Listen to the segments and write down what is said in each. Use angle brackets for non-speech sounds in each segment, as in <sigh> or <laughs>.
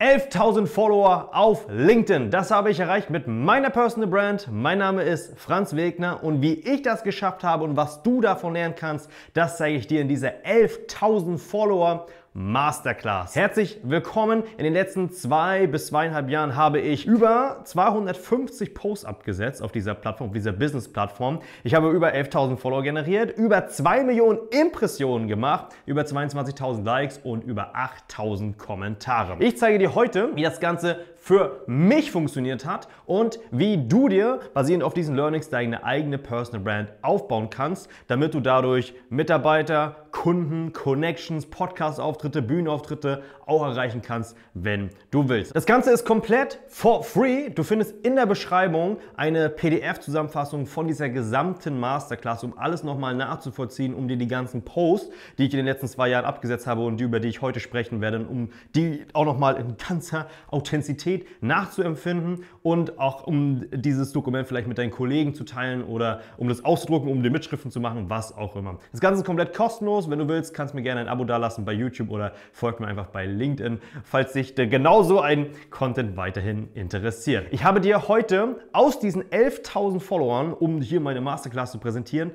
11.000 Follower auf LinkedIn. Das habe ich erreicht mit meiner Personal Brand. Mein Name ist Franz Wegner und wie ich das geschafft habe und was du davon lernen kannst, das zeige ich dir in dieser 11.000 Follower Masterclass. Herzlich willkommen. In den letzten zwei bis zweieinhalb Jahren habe ich über 250 Posts abgesetzt auf dieser Plattform, auf dieser Business-Plattform. Ich habe über 11.000 Follower generiert, über 2 Millionen Impressionen gemacht, über 22.000 Likes und über 8.000 Kommentare. Ich zeige dir heute, wie das Ganze für mich funktioniert hat und wie du dir basierend auf diesen Learnings deine eigene Personal Brand aufbauen kannst, damit du dadurch Mitarbeiter, Kunden, Connections, Podcast-Auftritte, Bühnenauftritte auch erreichen kannst, wenn du willst. Das Ganze ist komplett for free. Du findest in der Beschreibung eine PDF-Zusammenfassung von dieser gesamten Masterclass, um alles nochmal nachzuvollziehen, um dir die ganzen Posts, die ich in den letzten zwei Jahren abgesetzt habe und die, über die ich heute sprechen werde, um die auch nochmal in ganzer Authentizität Realität nachzuempfinden und auch um dieses Dokument vielleicht mit deinen Kollegen zu teilen oder um das auszudrucken, um die Mitschriften zu machen, was auch immer. Das Ganze ist komplett kostenlos. Wenn du willst, kannst du mir gerne ein Abo dalassen bei YouTube oder folgt mir einfach bei LinkedIn, falls dich genau so ein Content weiterhin interessiert. Ich habe dir heute aus diesen 11.000 Followern, um hier meine Masterclass zu präsentieren,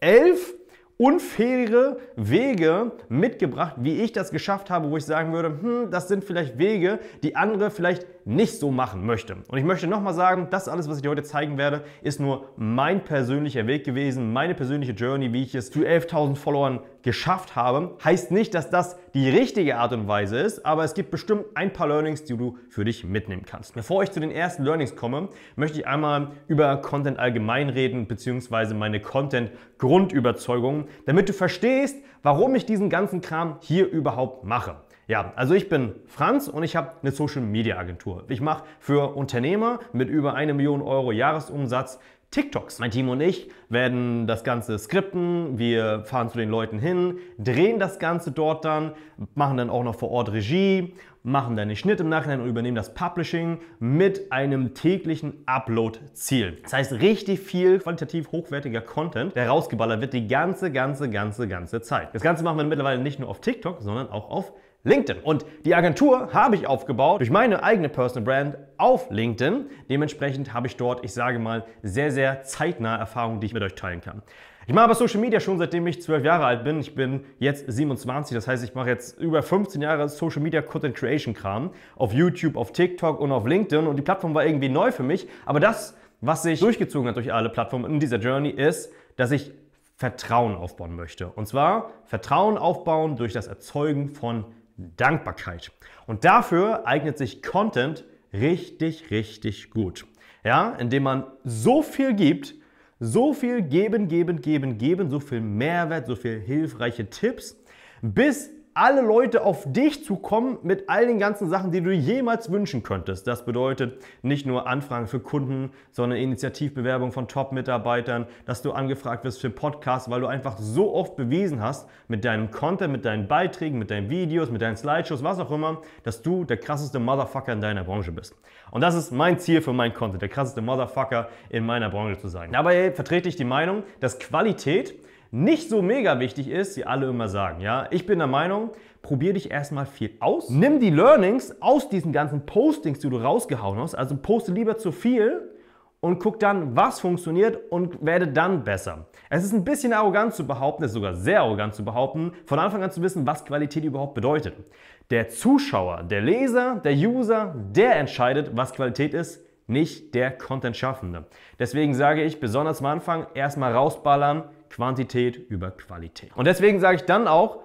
elf unfaire Wege mitgebracht, wie ich das geschafft habe, wo ich sagen würde, hm, das sind vielleicht Wege, die andere vielleicht nicht so machen möchte. Und ich möchte nochmal sagen, das alles, was ich dir heute zeigen werde, ist nur mein persönlicher Weg gewesen, meine persönliche Journey, wie ich es zu 11.000 Followern geschafft habe. Heißt nicht, dass das die richtige Art und Weise ist, aber es gibt bestimmt ein paar Learnings, die du für dich mitnehmen kannst. Bevor ich zu den ersten Learnings komme, möchte ich einmal über Content allgemein reden, beziehungsweise meine Content-Grundüberzeugungen, damit du verstehst, warum ich diesen ganzen Kram hier überhaupt mache. Ja, also ich bin Franz und ich habe eine Social Media Agentur. Ich mache für Unternehmer mit über eine Million Euro Jahresumsatz TikToks. Mein Team und ich werden das Ganze skripten, wir fahren zu den Leuten hin, drehen das Ganze dort dann, machen dann auch noch vor Ort Regie, machen dann den Schnitt im Nachhinein und übernehmen das Publishing mit einem täglichen Upload-Ziel. Das heißt, richtig viel qualitativ hochwertiger Content, der rausgeballert wird die ganze, ganze, ganze, ganze Zeit. Das Ganze machen wir mittlerweile nicht nur auf TikTok, sondern auch auf LinkedIn. Und die Agentur habe ich aufgebaut durch meine eigene Personal Brand auf LinkedIn. Dementsprechend habe ich dort, ich sage mal, sehr, sehr zeitnahe Erfahrungen, die ich mit euch teilen kann. Ich mache aber Social Media schon seitdem ich 12 Jahre alt bin. Ich bin jetzt 27, das heißt, ich mache jetzt über 15 Jahre Social Media Content Creation Kram auf YouTube, auf TikTok und auf LinkedIn und die Plattform war irgendwie neu für mich. Aber das, was sich durchgezogen hat durch alle Plattformen in dieser Journey, ist, dass ich Vertrauen aufbauen möchte. Und zwar Vertrauen aufbauen durch das Erzeugen von Dankbarkeit. Und dafür eignet sich Content richtig, richtig gut. Ja, indem man so viel gibt, so viel geben, geben, geben, geben, so viel Mehrwert, so viel hilfreiche Tipps, bis alle Leute auf dich zu kommen mit all den ganzen Sachen, die du jemals wünschen könntest. Das bedeutet nicht nur Anfragen für Kunden, sondern Initiativbewerbung von Top-Mitarbeitern, dass du angefragt wirst für Podcasts, weil du einfach so oft bewiesen hast mit deinem Content, mit deinen Beiträgen, mit deinen Videos, mit deinen Slideshows, was auch immer, dass du der krasseste Motherfucker in deiner Branche bist. Und das ist mein Ziel für mein Content, der krasseste Motherfucker in meiner Branche zu sein. Dabei vertrete ich die Meinung, dass Qualität nicht so mega wichtig ist, die alle immer sagen. Ja, ich bin der Meinung, probier dich erstmal viel aus. Nimm die Learnings aus diesen ganzen Postings, die du rausgehauen hast. Also poste lieber zu viel und guck dann, was funktioniert und werde dann besser. Es ist ein bisschen arrogant zu behaupten, es ist sogar sehr arrogant zu behaupten, von Anfang an zu wissen, was Qualität überhaupt bedeutet. Der Zuschauer, der Leser, der User, der entscheidet, was Qualität ist, nicht der Content-Schaffende. Deswegen sage ich, besonders am Anfang, erstmal rausballern, Quantität über Qualität. Und deswegen sage ich dann auch,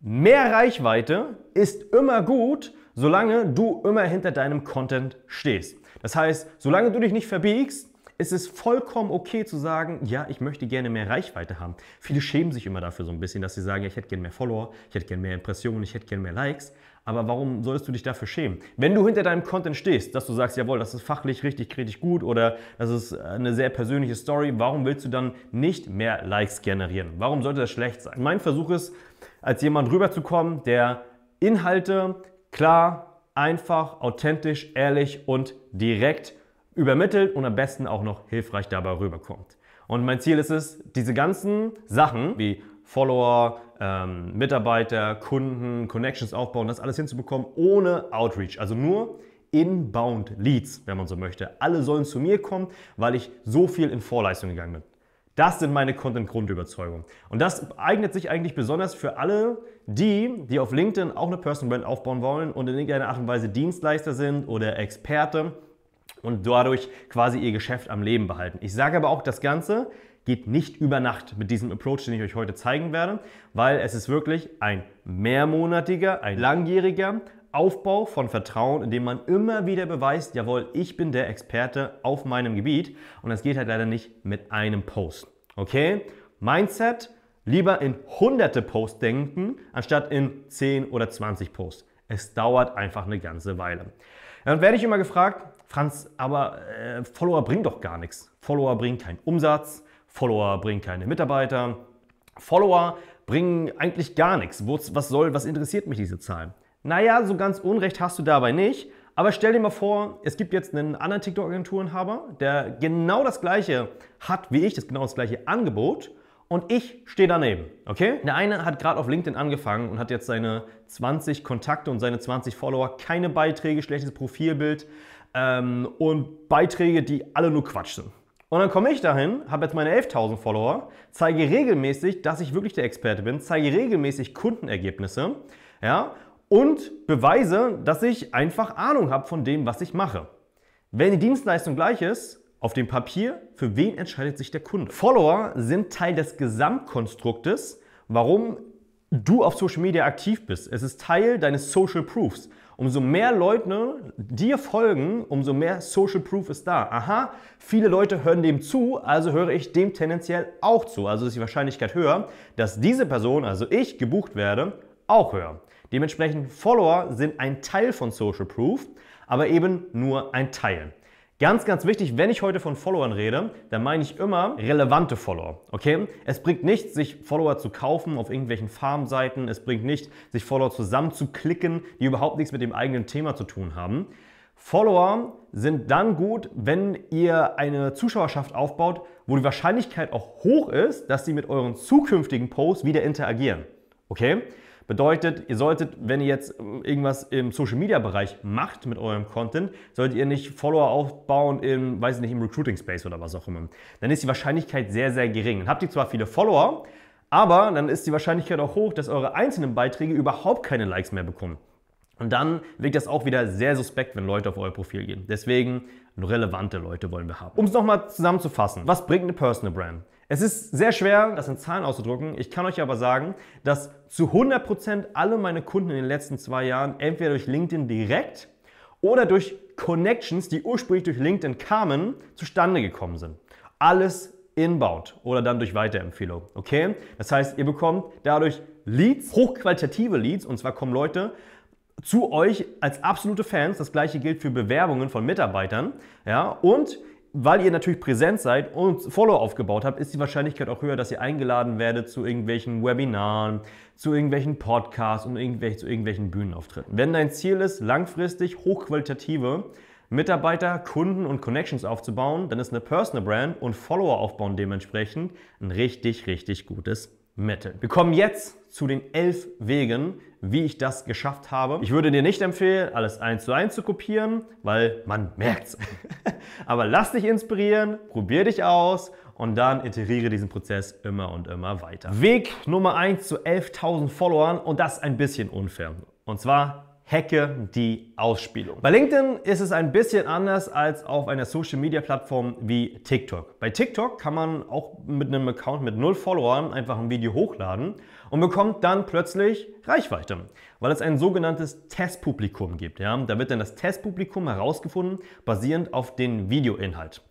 mehr Reichweite ist immer gut, solange du immer hinter deinem Content stehst. Das heißt, solange du dich nicht verbiegst, ist es vollkommen okay zu sagen, ja, ich möchte gerne mehr Reichweite haben. Viele schämen sich immer dafür so ein bisschen, dass sie sagen, ich hätte gerne mehr Follower, ich hätte gerne mehr Impressionen, ich hätte gerne mehr Likes. Aber warum solltest du dich dafür schämen? Wenn du hinter deinem Content stehst, dass du sagst, jawohl, das ist fachlich richtig, richtig gut oder das ist äh, eine sehr persönliche Story, warum willst du dann nicht mehr Likes generieren? Warum sollte das schlecht sein? Mein Versuch ist, als jemand rüberzukommen, der Inhalte klar, einfach, authentisch, ehrlich und direkt übermittelt und am besten auch noch hilfreich dabei rüberkommt. Und mein Ziel ist es, diese ganzen Sachen wie Follower, ähm, Mitarbeiter, Kunden, Connections aufbauen, das alles hinzubekommen ohne Outreach. Also nur inbound Leads, wenn man so möchte. Alle sollen zu mir kommen, weil ich so viel in Vorleistung gegangen bin. Das sind meine Content-Grundüberzeugungen. Und das eignet sich eigentlich besonders für alle, die, die auf LinkedIn auch eine Personal Brand aufbauen wollen und in irgendeiner Art und Weise Dienstleister sind oder Experte und dadurch quasi ihr Geschäft am Leben behalten. Ich sage aber auch, das Ganze geht nicht über Nacht mit diesem Approach, den ich euch heute zeigen werde, weil es ist wirklich ein mehrmonatiger, ein langjähriger Aufbau von Vertrauen, indem man immer wieder beweist, jawohl, ich bin der Experte auf meinem Gebiet und das geht halt leider nicht mit einem Post. Okay? Mindset, lieber in hunderte Posts denken, anstatt in 10 oder 20 Posts. Es dauert einfach eine ganze Weile. Dann werde ich immer gefragt, Franz, aber äh, Follower bringt doch gar nichts. Follower bringen keinen Umsatz, Follower bringen keine Mitarbeiter. Follower bringen eigentlich gar nichts. Was soll, was interessiert mich diese Zahl? Naja, so ganz Unrecht hast du dabei nicht. Aber stell dir mal vor, es gibt jetzt einen anderen tiktok agenturenhaber der genau das gleiche hat wie ich, das genau das gleiche Angebot und ich stehe daneben, okay? Der eine hat gerade auf LinkedIn angefangen und hat jetzt seine 20 Kontakte und seine 20 Follower, keine Beiträge, schlechtes Profilbild ähm, und Beiträge, die alle nur Quatsch sind. Und dann komme ich dahin, habe jetzt meine 11.000 Follower, zeige regelmäßig, dass ich wirklich der Experte bin, zeige regelmäßig Kundenergebnisse ja, und beweise, dass ich einfach Ahnung habe von dem, was ich mache. Wenn die Dienstleistung gleich ist, auf dem Papier, für wen entscheidet sich der Kunde? Follower sind Teil des Gesamtkonstruktes, warum du auf Social Media aktiv bist. Es ist Teil deines Social Proofs. Umso mehr Leute dir folgen, umso mehr Social Proof ist da. Aha, viele Leute hören dem zu, also höre ich dem tendenziell auch zu. Also ist die Wahrscheinlichkeit höher, dass diese Person, also ich, gebucht werde, auch höher. Dementsprechend Follower sind ein Teil von Social Proof, aber eben nur ein Teil. Ganz, ganz wichtig, wenn ich heute von Followern rede, dann meine ich immer relevante Follower. Okay? Es bringt nichts, sich Follower zu kaufen auf irgendwelchen Farmseiten. Es bringt nichts, sich Follower zusammenzuklicken, die überhaupt nichts mit dem eigenen Thema zu tun haben. Follower sind dann gut, wenn ihr eine Zuschauerschaft aufbaut, wo die Wahrscheinlichkeit auch hoch ist, dass sie mit euren zukünftigen Posts wieder interagieren. Okay? Bedeutet, ihr solltet, wenn ihr jetzt äh, irgendwas im Social Media Bereich macht mit eurem Content, solltet ihr nicht Follower aufbauen im, weiß ich nicht, im Recruiting Space oder was auch immer. Dann ist die Wahrscheinlichkeit sehr, sehr gering. Dann habt ihr zwar viele Follower, aber dann ist die Wahrscheinlichkeit auch hoch, dass eure einzelnen Beiträge überhaupt keine Likes mehr bekommen. Und dann wirkt das auch wieder sehr suspekt, wenn Leute auf euer Profil gehen. Deswegen relevante Leute wollen wir haben. Um es nochmal zusammenzufassen, was bringt eine Personal Brand? Es ist sehr schwer, das in Zahlen auszudrücken. Ich kann euch aber sagen, dass zu 100% alle meine Kunden in den letzten zwei Jahren entweder durch LinkedIn direkt oder durch Connections, die ursprünglich durch LinkedIn kamen, zustande gekommen sind. Alles inbound oder dann durch Weiterempfehlung. Okay? Das heißt, ihr bekommt dadurch Leads, hochqualitative Leads, und zwar kommen Leute zu euch als absolute Fans. Das gleiche gilt für Bewerbungen von Mitarbeitern. Ja? Und weil ihr natürlich präsent seid und Follow aufgebaut habt, ist die Wahrscheinlichkeit auch höher, dass ihr eingeladen werdet zu irgendwelchen Webinaren, zu irgendwelchen Podcasts und irgendwelch, zu irgendwelchen Bühnenauftritten. Wenn dein Ziel ist, langfristig hochqualitative Mitarbeiter, Kunden und Connections aufzubauen, dann ist eine Personal Brand und Follower aufbauen dementsprechend ein richtig, richtig gutes Metal. Wir kommen jetzt zu den elf Wegen, wie ich das geschafft habe. Ich würde dir nicht empfehlen, alles eins zu eins zu kopieren, weil man merkt's. <laughs> Aber lass dich inspirieren, probier dich aus und dann iteriere diesen Prozess immer und immer weiter. Weg Nummer eins zu 11.000 Followern und das ein bisschen unfair. Und zwar Hacke die Ausspielung. Bei LinkedIn ist es ein bisschen anders als auf einer Social-Media-Plattform wie TikTok. Bei TikTok kann man auch mit einem Account mit null Followern einfach ein Video hochladen und bekommt dann plötzlich Reichweite, weil es ein sogenanntes Testpublikum gibt. Ja? Da wird dann das Testpublikum herausgefunden, basierend auf den Videoinhalt.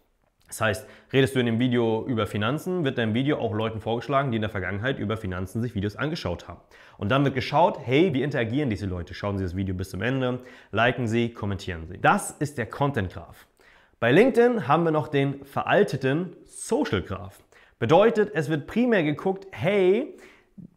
Das heißt, redest du in dem Video über Finanzen, wird dein Video auch Leuten vorgeschlagen, die in der Vergangenheit über Finanzen sich Videos angeschaut haben. Und dann wird geschaut, hey, wie interagieren diese Leute? Schauen sie das Video bis zum Ende, liken sie, kommentieren sie. Das ist der Content Graph. Bei LinkedIn haben wir noch den veralteten Social Graph. Bedeutet, es wird primär geguckt, hey,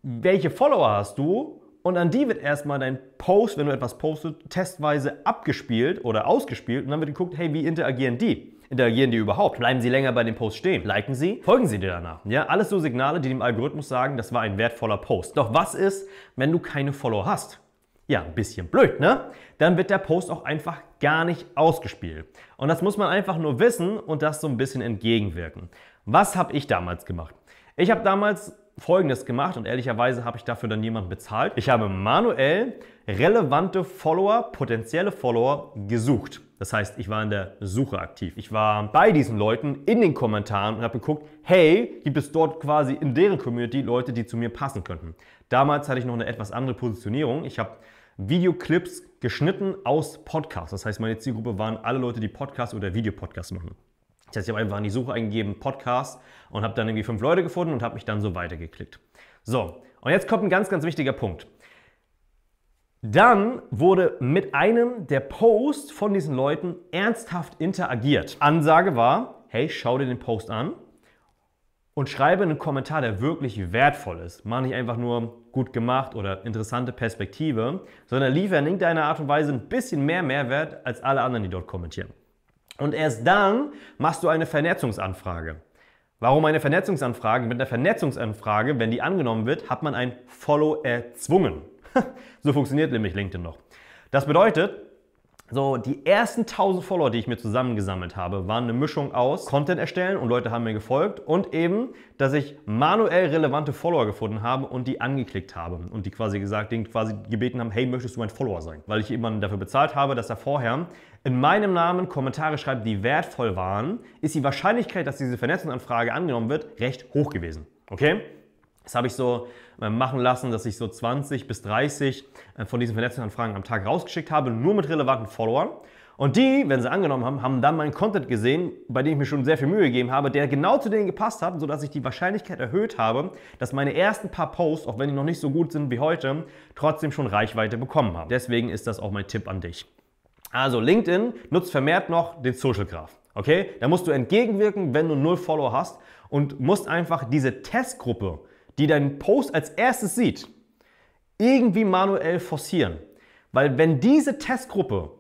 welche Follower hast du? Und an die wird erstmal dein Post, wenn du etwas postest, testweise abgespielt oder ausgespielt. Und dann wird geguckt, hey, wie interagieren die? interagieren die überhaupt? Bleiben sie länger bei dem Post stehen? Liken sie? Folgen sie dir danach? Ja, alles so Signale, die dem Algorithmus sagen, das war ein wertvoller Post. Doch was ist, wenn du keine Follower hast? Ja, ein bisschen blöd, ne? Dann wird der Post auch einfach gar nicht ausgespielt. Und das muss man einfach nur wissen und das so ein bisschen entgegenwirken. Was habe ich damals gemacht? Ich habe damals Folgendes gemacht und ehrlicherweise habe ich dafür dann jemanden bezahlt. Ich habe manuell relevante Follower, potenzielle Follower gesucht. Das heißt, ich war in der Suche aktiv. Ich war bei diesen Leuten in den Kommentaren und habe geguckt, hey, gibt es dort quasi in deren Community Leute, die zu mir passen könnten. Damals hatte ich noch eine etwas andere Positionierung. Ich habe Videoclips geschnitten aus Podcasts. Das heißt, meine Zielgruppe waren alle Leute, die Podcasts oder Videopodcasts machen. Das heißt, ich habe einfach in die Suche eingegeben, Podcast, und habe dann irgendwie fünf Leute gefunden und habe mich dann so weitergeklickt. So, und jetzt kommt ein ganz, ganz wichtiger Punkt. Dann wurde mit einem der Posts von diesen Leuten ernsthaft interagiert. Ansage war, hey, schau dir den Post an und schreibe einen Kommentar, der wirklich wertvoll ist. Mach nicht einfach nur gut gemacht oder interessante Perspektive, sondern liefer in irgendeiner Art und Weise ein bisschen mehr Mehrwert als alle anderen, die dort kommentieren. Und erst dann machst du eine Vernetzungsanfrage. Warum eine Vernetzungsanfrage? Mit einer Vernetzungsanfrage, wenn die angenommen wird, hat man ein Follow erzwungen. <laughs> so funktioniert nämlich LinkedIn noch. Das bedeutet, so, die ersten 1000 Follower, die ich mir zusammengesammelt habe, waren eine Mischung aus Content erstellen und Leute haben mir gefolgt und eben, dass ich manuell relevante Follower gefunden habe und die angeklickt habe und die quasi gesagt, denen quasi gebeten haben, hey, möchtest du mein Follower sein? Weil ich jemanden dafür bezahlt habe, dass er vorher in meinem Namen Kommentare schreibt, die wertvoll waren, ist die Wahrscheinlichkeit, dass diese Vernetzungsanfrage angenommen wird, recht hoch gewesen. Okay? Das habe ich so äh, machen lassen, dass ich so 20 bis 30 äh, von diesen Vernetzungsanfragen am Tag rausgeschickt habe, nur mit relevanten Followern. Und die, wenn sie angenommen haben, haben dann meinen Content gesehen, bei dem ich mir schon sehr viel Mühe gegeben habe, der genau zu denen gepasst hat, sodass ich die Wahrscheinlichkeit erhöht habe, dass meine ersten paar Posts, auch wenn die noch nicht so gut sind wie heute, trotzdem schon Reichweite bekommen haben. Deswegen ist das auch mein Tipp an dich. Also LinkedIn nutzt vermehrt noch den Social Graph. Okay, da musst du entgegenwirken, wenn du null Follower hast und musst einfach diese Testgruppe, die deinen Post als erstes sieht, irgendwie manuell forcieren. Weil wenn diese Testgruppe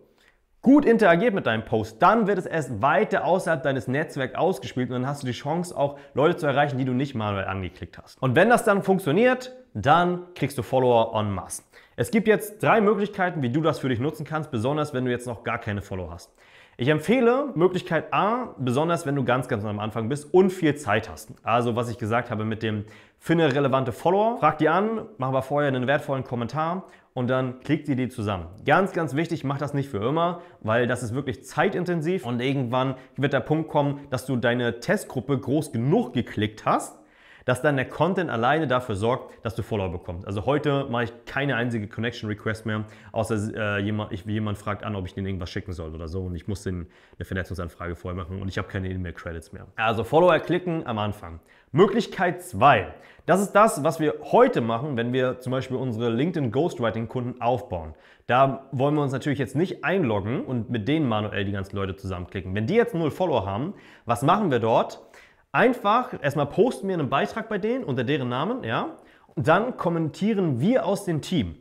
gut interagiert mit deinem Post, dann wird es erst weiter außerhalb deines Netzwerks ausgespielt und dann hast du die Chance auch Leute zu erreichen, die du nicht manuell angeklickt hast. Und wenn das dann funktioniert, dann kriegst du Follower en masse. Es gibt jetzt drei Möglichkeiten, wie du das für dich nutzen kannst, besonders wenn du jetzt noch gar keine Follower hast. Ich empfehle Möglichkeit A, besonders wenn du ganz, ganz am Anfang bist und viel Zeit hast. Also was ich gesagt habe mit dem finde relevante Follower, frag die an, mach aber vorher einen wertvollen Kommentar und dann klickt ihr die zusammen. Ganz, ganz wichtig, mach das nicht für immer, weil das ist wirklich zeitintensiv und irgendwann wird der Punkt kommen, dass du deine Testgruppe groß genug geklickt hast, dass dann der Content alleine dafür sorgt, dass du Follower bekommst. Also heute mache ich keine einzige Connection Request mehr, außer äh, jemand, ich, jemand fragt an, ob ich denen irgendwas schicken soll oder so und ich muss denen eine Vernetzungsanfrage vorher machen und ich habe keine E-Mail-Credits mehr. Also Follower klicken am Anfang. Möglichkeit 2. Das ist das, was wir heute machen, wenn wir zum Beispiel unsere LinkedIn Ghostwriting-Kunden aufbauen. Da wollen wir uns natürlich jetzt nicht einloggen und mit denen manuell die ganzen Leute zusammenklicken. Wenn die jetzt null Follower haben, was machen wir dort? Einfach erstmal posten wir einen Beitrag bei denen unter deren Namen, ja. Und dann kommentieren wir aus dem Team.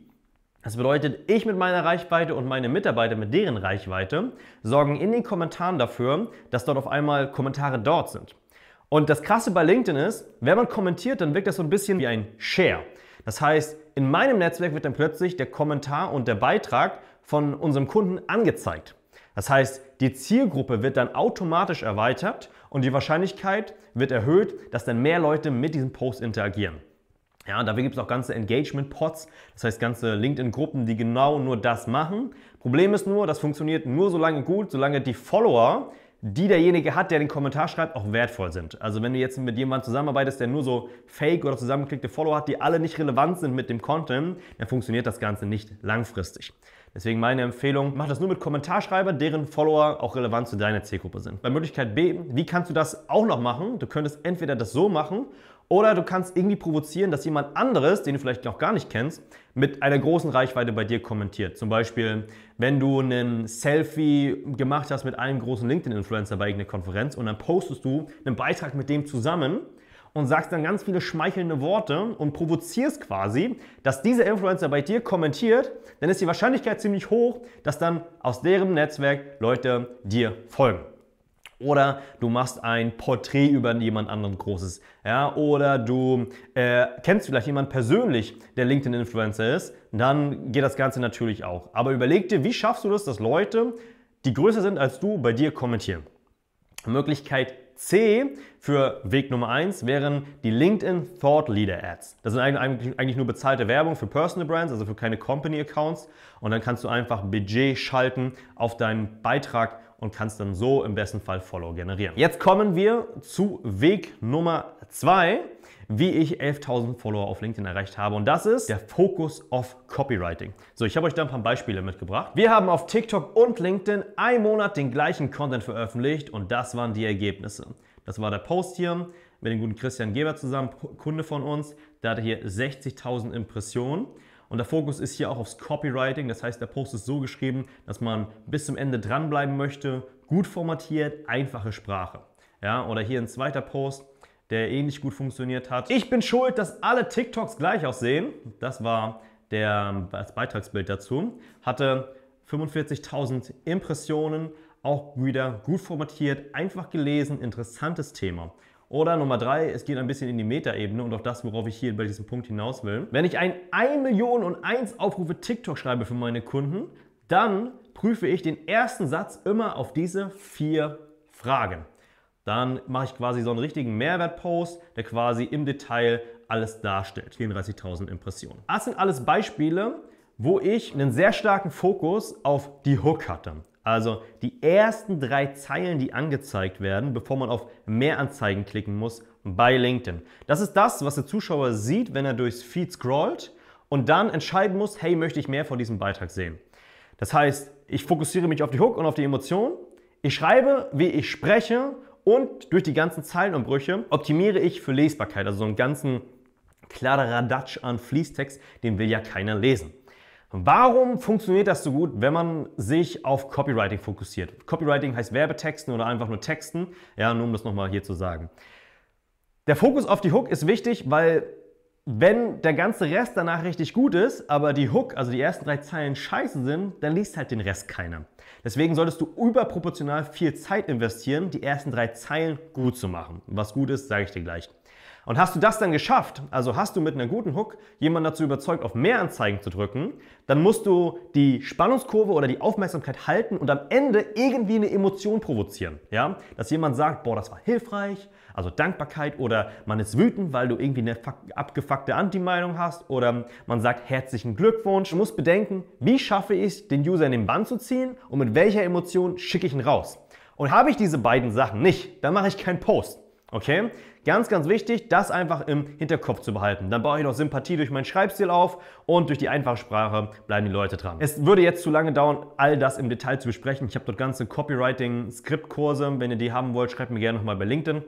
Das bedeutet, ich mit meiner Reichweite und meine Mitarbeiter mit deren Reichweite sorgen in den Kommentaren dafür, dass dort auf einmal Kommentare dort sind. Und das Krasse bei LinkedIn ist, wenn man kommentiert, dann wirkt das so ein bisschen wie ein Share. Das heißt, in meinem Netzwerk wird dann plötzlich der Kommentar und der Beitrag von unserem Kunden angezeigt. Das heißt, die Zielgruppe wird dann automatisch erweitert und die Wahrscheinlichkeit wird erhöht, dass dann mehr Leute mit diesem Post interagieren. Ja, dafür gibt es auch ganze Engagement-Pods, das heißt ganze LinkedIn-Gruppen, die genau nur das machen. Problem ist nur, das funktioniert nur so lange gut, solange die Follower, die derjenige hat, der den Kommentar schreibt, auch wertvoll sind. Also wenn du jetzt mit jemandem zusammenarbeitest, der nur so Fake oder zusammengeklickte Follower hat, die alle nicht relevant sind mit dem Content, dann funktioniert das Ganze nicht langfristig. Deswegen meine Empfehlung, mach das nur mit Kommentarschreibern, deren Follower auch relevant zu deiner Zielgruppe sind. Bei Möglichkeit B, wie kannst du das auch noch machen? Du könntest entweder das so machen oder du kannst irgendwie provozieren, dass jemand anderes, den du vielleicht noch gar nicht kennst, mit einer großen Reichweite bei dir kommentiert. Zum Beispiel, wenn du einen Selfie gemacht hast mit einem großen LinkedIn-Influencer bei irgendeiner Konferenz und dann postest du einen Beitrag mit dem zusammen und sagst dann ganz viele schmeichelnde Worte und provozierst quasi, dass dieser Influencer bei dir kommentiert, dann ist die Wahrscheinlichkeit ziemlich hoch, dass dann aus deren Netzwerk Leute dir folgen. Oder du machst ein Porträt über jemand anderen Großes. Ja? Oder du äh, kennst vielleicht jemanden persönlich, der LinkedIn-Influencer ist. Dann geht das Ganze natürlich auch. Aber überleg dir, wie schaffst du das, dass Leute, die größer sind als du, bei dir kommentieren. Möglichkeit C für Weg Nummer 1 wären die LinkedIn Thought Leader Ads. Das sind eigentlich, nur bezahlte Werbung für Personal Brands, also für keine Company Accounts. Und dann kannst du einfach Budget schalten auf deinen Beitrag und kannst dann so im besten Fall Follow generieren. Jetzt kommen wir zu Weg Nummer 2 wie ich 11.000 Follower auf LinkedIn erreicht habe. Und das ist der Focus of Copywriting. So, ich habe euch da ein paar Beispiele mitgebracht. Wir haben auf TikTok und LinkedIn einen Monat den gleichen Content veröffentlicht und das waren die Ergebnisse. Das war der Post hier mit dem guten Christian Geber zusammen, Kunde von uns. Der hatte hier 60.000 Impressionen. Und der Fokus ist hier auch aufs Copywriting. Das heißt, der Post ist so geschrieben, dass man bis zum Ende dranbleiben möchte. Gut formatiert, einfache Sprache. Ja, oder hier ein zweiter Post der ähnlich eh gut funktioniert hat. Ich bin schuld, dass alle TikToks gleich aussehen. Das war der, das Beitragsbild dazu. Hatte 45.000 Impressionen, auch wieder gut formatiert, einfach gelesen, interessantes Thema. Oder Nummer drei, es geht ein bisschen in die Metaebene und auch das, worauf ich hier bei diesem Punkt hinaus will. Wenn ich ein 1 Million und 1 Aufrufe TikTok schreibe für meine Kunden, dann prüfe ich den ersten Satz immer auf diese vier Fragen. Dann mache ich quasi so einen richtigen Mehrwertpost, der quasi im Detail alles darstellt. 34.000 Impressionen. Das sind alles Beispiele, wo ich einen sehr starken Fokus auf die Hook hatte. Also die ersten drei Zeilen, die angezeigt werden, bevor man auf mehr Anzeigen klicken muss bei LinkedIn. Das ist das, was der Zuschauer sieht, wenn er durchs Feed scrollt und dann entscheiden muss, hey, möchte ich mehr von diesem Beitrag sehen. Das heißt, ich fokussiere mich auf die Hook und auf die Emotion. Ich schreibe, wie ich spreche und durch die ganzen Zeilenumbrüche optimiere ich für Lesbarkeit, also so einen ganzen Kladderadatsch an Fließtext, den will ja keiner lesen. Warum funktioniert das so gut, wenn man sich auf Copywriting fokussiert? Copywriting heißt Werbetexten oder einfach nur Texten, ja, nur um das nochmal hier zu sagen. Der Fokus auf die Hook ist wichtig, weil wenn der ganze Rest danach richtig gut ist, aber die Hook, also die ersten drei Zeilen scheiße sind, dann liest halt den Rest keiner. Deswegen solltest du überproportional viel Zeit investieren, die ersten drei Zeilen gut zu machen. Was gut ist, sage ich dir gleich. Und hast du das dann geschafft, also hast du mit einer guten Hook jemanden dazu überzeugt, auf mehr Anzeigen zu drücken, dann musst du die Spannungskurve oder die Aufmerksamkeit halten und am Ende irgendwie eine Emotion provozieren. Ja? Dass jemand sagt, boah, das war hilfreich, also Dankbarkeit oder man ist wütend, weil du irgendwie eine abgefuckte Anti-Meinung hast oder man sagt herzlichen Glückwunsch. Du musst bedenken, wie schaffe ich es, den User in den Bann zu ziehen und mit welcher Emotion schicke ich ihn raus. Und habe ich diese beiden Sachen nicht, dann mache ich keinen Post. Okay? Ganz, ganz wichtig, das einfach im Hinterkopf zu behalten. Dann baue ich noch Sympathie durch meinen Schreibstil auf und durch die einfache Sprache bleiben die Leute dran. Es würde jetzt zu lange dauern, all das im Detail zu besprechen. Ich habe dort ganze Copywriting-Skriptkurse. Wenn ihr die haben wollt, schreibt mir gerne nochmal bei LinkedIn.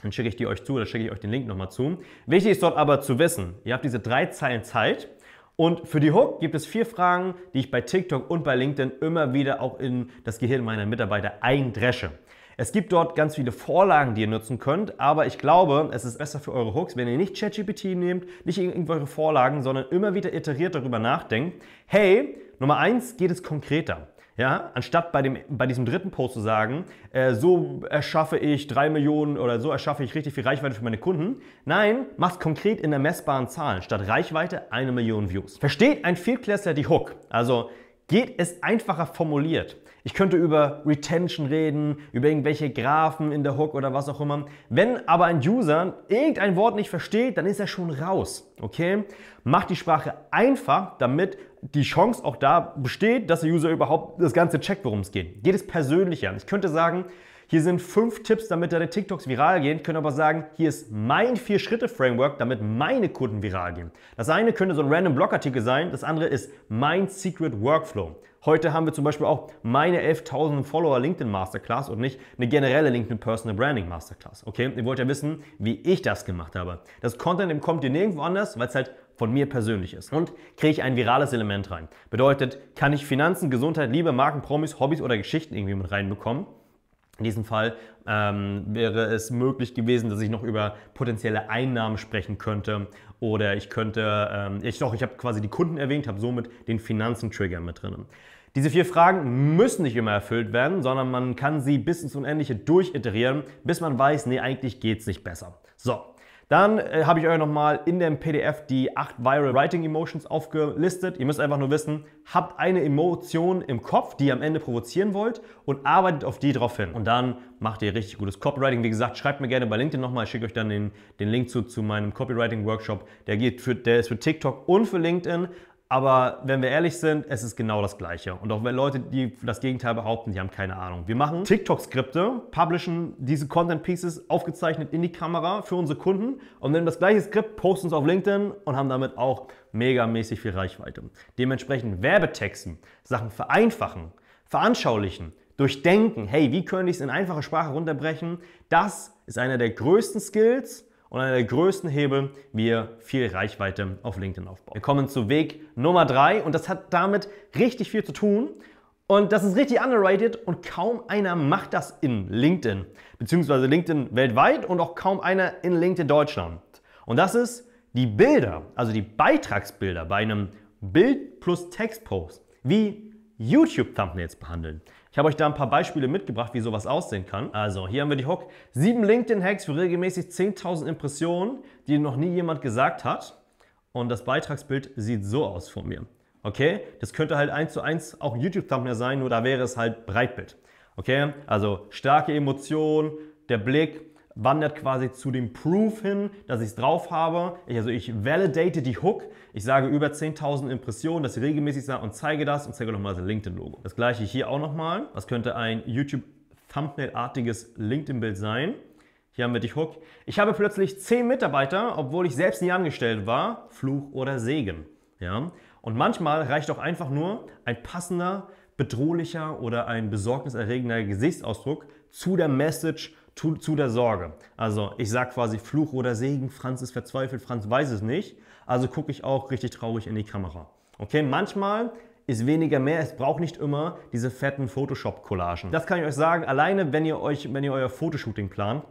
Dann schicke ich die euch zu oder schicke ich euch den Link nochmal zu. Wichtig ist dort aber zu wissen, ihr habt diese drei Zeilen Zeit. Und für die Hook gibt es vier Fragen, die ich bei TikTok und bei LinkedIn immer wieder auch in das Gehirn meiner Mitarbeiter eindresche. Es gibt dort ganz viele Vorlagen, die ihr nutzen könnt, aber ich glaube, es ist besser für eure Hooks, wenn ihr nicht ChatGPT nehmt, nicht irgendwelche Vorlagen, sondern immer wieder iteriert darüber nachdenkt. Hey, Nummer eins geht es konkreter. Ja, anstatt bei, dem, bei diesem dritten Post zu sagen, äh, so erschaffe ich drei Millionen oder so erschaffe ich richtig viel Reichweite für meine Kunden. Nein, mach's konkret in der messbaren Zahl. Statt Reichweite eine Million Views. Versteht ein Viertklässler die Hook? Also geht es einfacher formuliert. Ich könnte über Retention reden, über irgendwelche Graphen in der Hook oder was auch immer. Wenn aber ein User irgendein Wort nicht versteht, dann ist er schon raus. Okay? Macht die Sprache einfach, damit die Chance auch da besteht, dass der User überhaupt das Ganze checkt, worum es geht. Geht es persönlich an. Ich könnte sagen, hier sind fünf Tipps, damit deine TikToks viral gehen, Ich könnte aber sagen, hier ist mein Vier-Schritte-Framework, damit meine Kunden viral gehen. Das eine könnte so ein random Blogartikel sein, das andere ist mein Secret Workflow. Heute haben wir zum Beispiel auch meine 11.000 Follower LinkedIn Masterclass und nicht eine generelle LinkedIn Personal Branding Masterclass. Okay, ihr wollt ja wissen, wie ich das gemacht habe. Das Content kommt dir nirgendwo anders, weil es halt von mir persönlich ist. Und kriege ich ein virales Element rein. Bedeutet, kann ich Finanzen, Gesundheit, Liebe, Marken, Promis, Hobbys oder Geschichten irgendwie mit reinbekommen? In diesem Fall ähm, wäre es möglich gewesen, dass ich noch über potenzielle Einnahmen sprechen könnte oder ich könnte, ähm, ich doch, ich habe quasi die Kunden erwähnt, habe somit den Finanzen-Trigger mit drin. Diese vier Fragen müssen nicht immer erfüllt werden, sondern man kann sie bis ins Unendliche durchiterieren, bis man weiß, nee, eigentlich geht es nicht besser. So, dann äh, habe ich euch nochmal in dem PDF die 8 Viral Writing Emotions aufgelistet. Ihr müsst einfach nur wissen, habt eine Emotion im Kopf, die ihr am Ende provozieren wollt und arbeitet auf die drauf hin. Und dann macht ihr richtig gutes Copywriting. Wie gesagt, schreibt mir gerne bei LinkedIn nochmal. Ich schicke euch dann den, den Link zu, zu meinem Copywriting Workshop. Der, geht für, der ist für TikTok und für LinkedIn. Aber wenn wir ehrlich sind, es ist genau das Gleiche. Und auch wenn Leute, die das Gegenteil behaupten, die haben keine Ahnung. Wir machen TikTok-Skripte, publishen diese Content-Pieces aufgezeichnet in die Kamera für unsere Kunden und nehmen das gleiche Skript, posten es auf LinkedIn und haben damit auch megamäßig viel Reichweite. Dementsprechend Werbetexten, Sachen vereinfachen, veranschaulichen, durchdenken. Hey, wie könnte ich es in einfache Sprache runterbrechen? Das ist einer der größten Skills, und einer der größten Hebel, wie ihr viel Reichweite auf LinkedIn aufbaut. Wir kommen zu Weg Nummer drei und das hat damit richtig viel zu tun. Und das ist richtig underrated und kaum einer macht das in LinkedIn, beziehungsweise LinkedIn weltweit und auch kaum einer in LinkedIn Deutschland. Und das ist die Bilder, also die Beitragsbilder bei einem Bild plus Textpost, wie YouTube-Thumbnails behandeln. Ich habe euch da ein paar Beispiele mitgebracht, wie sowas aussehen kann. Also hier haben wir die Hook. Sieben LinkedIn-Hacks für regelmäßig 10.000 Impressionen, die noch nie jemand gesagt hat. Und das Beitragsbild sieht so aus von mir. Okay, das könnte halt eins zu eins auch ein YouTube-Thumbnail sein, nur da wäre es halt Breitbild. Okay, also starke Emotion, der Blick, wandert quasi zu dem Proof hin, dass ich es drauf habe. Ich, also ich validate die Hook. Ich sage über 10.000 Impressionen, dass sie regelmäßig sind und zeige das und zeige nochmal das LinkedIn-Logo. Das gleiche hier auch nochmal. Das könnte ein YouTube-Thumbnail-artiges LinkedIn-Bild sein. Hier haben wir dich Hook. Ich habe plötzlich 10 Mitarbeiter, obwohl ich selbst nie angestellt war. Fluch oder Segen. Ja? Und manchmal reicht auch einfach nur ein passender, bedrohlicher oder ein besorgniserregender Gesichtsausdruck zu der Message zu, zu der Sorge. Also ich sage quasi Fluch oder Segen, Franz ist verzweifelt, Franz weiß es nicht. Also gucke ich auch richtig traurig in die Kamera. Okay, manchmal ist weniger mehr. Es braucht nicht immer diese fetten Photoshop-Collagen. Das kann ich euch sagen. Alleine, wenn ihr euch, wenn ihr euer Fotoshooting plant,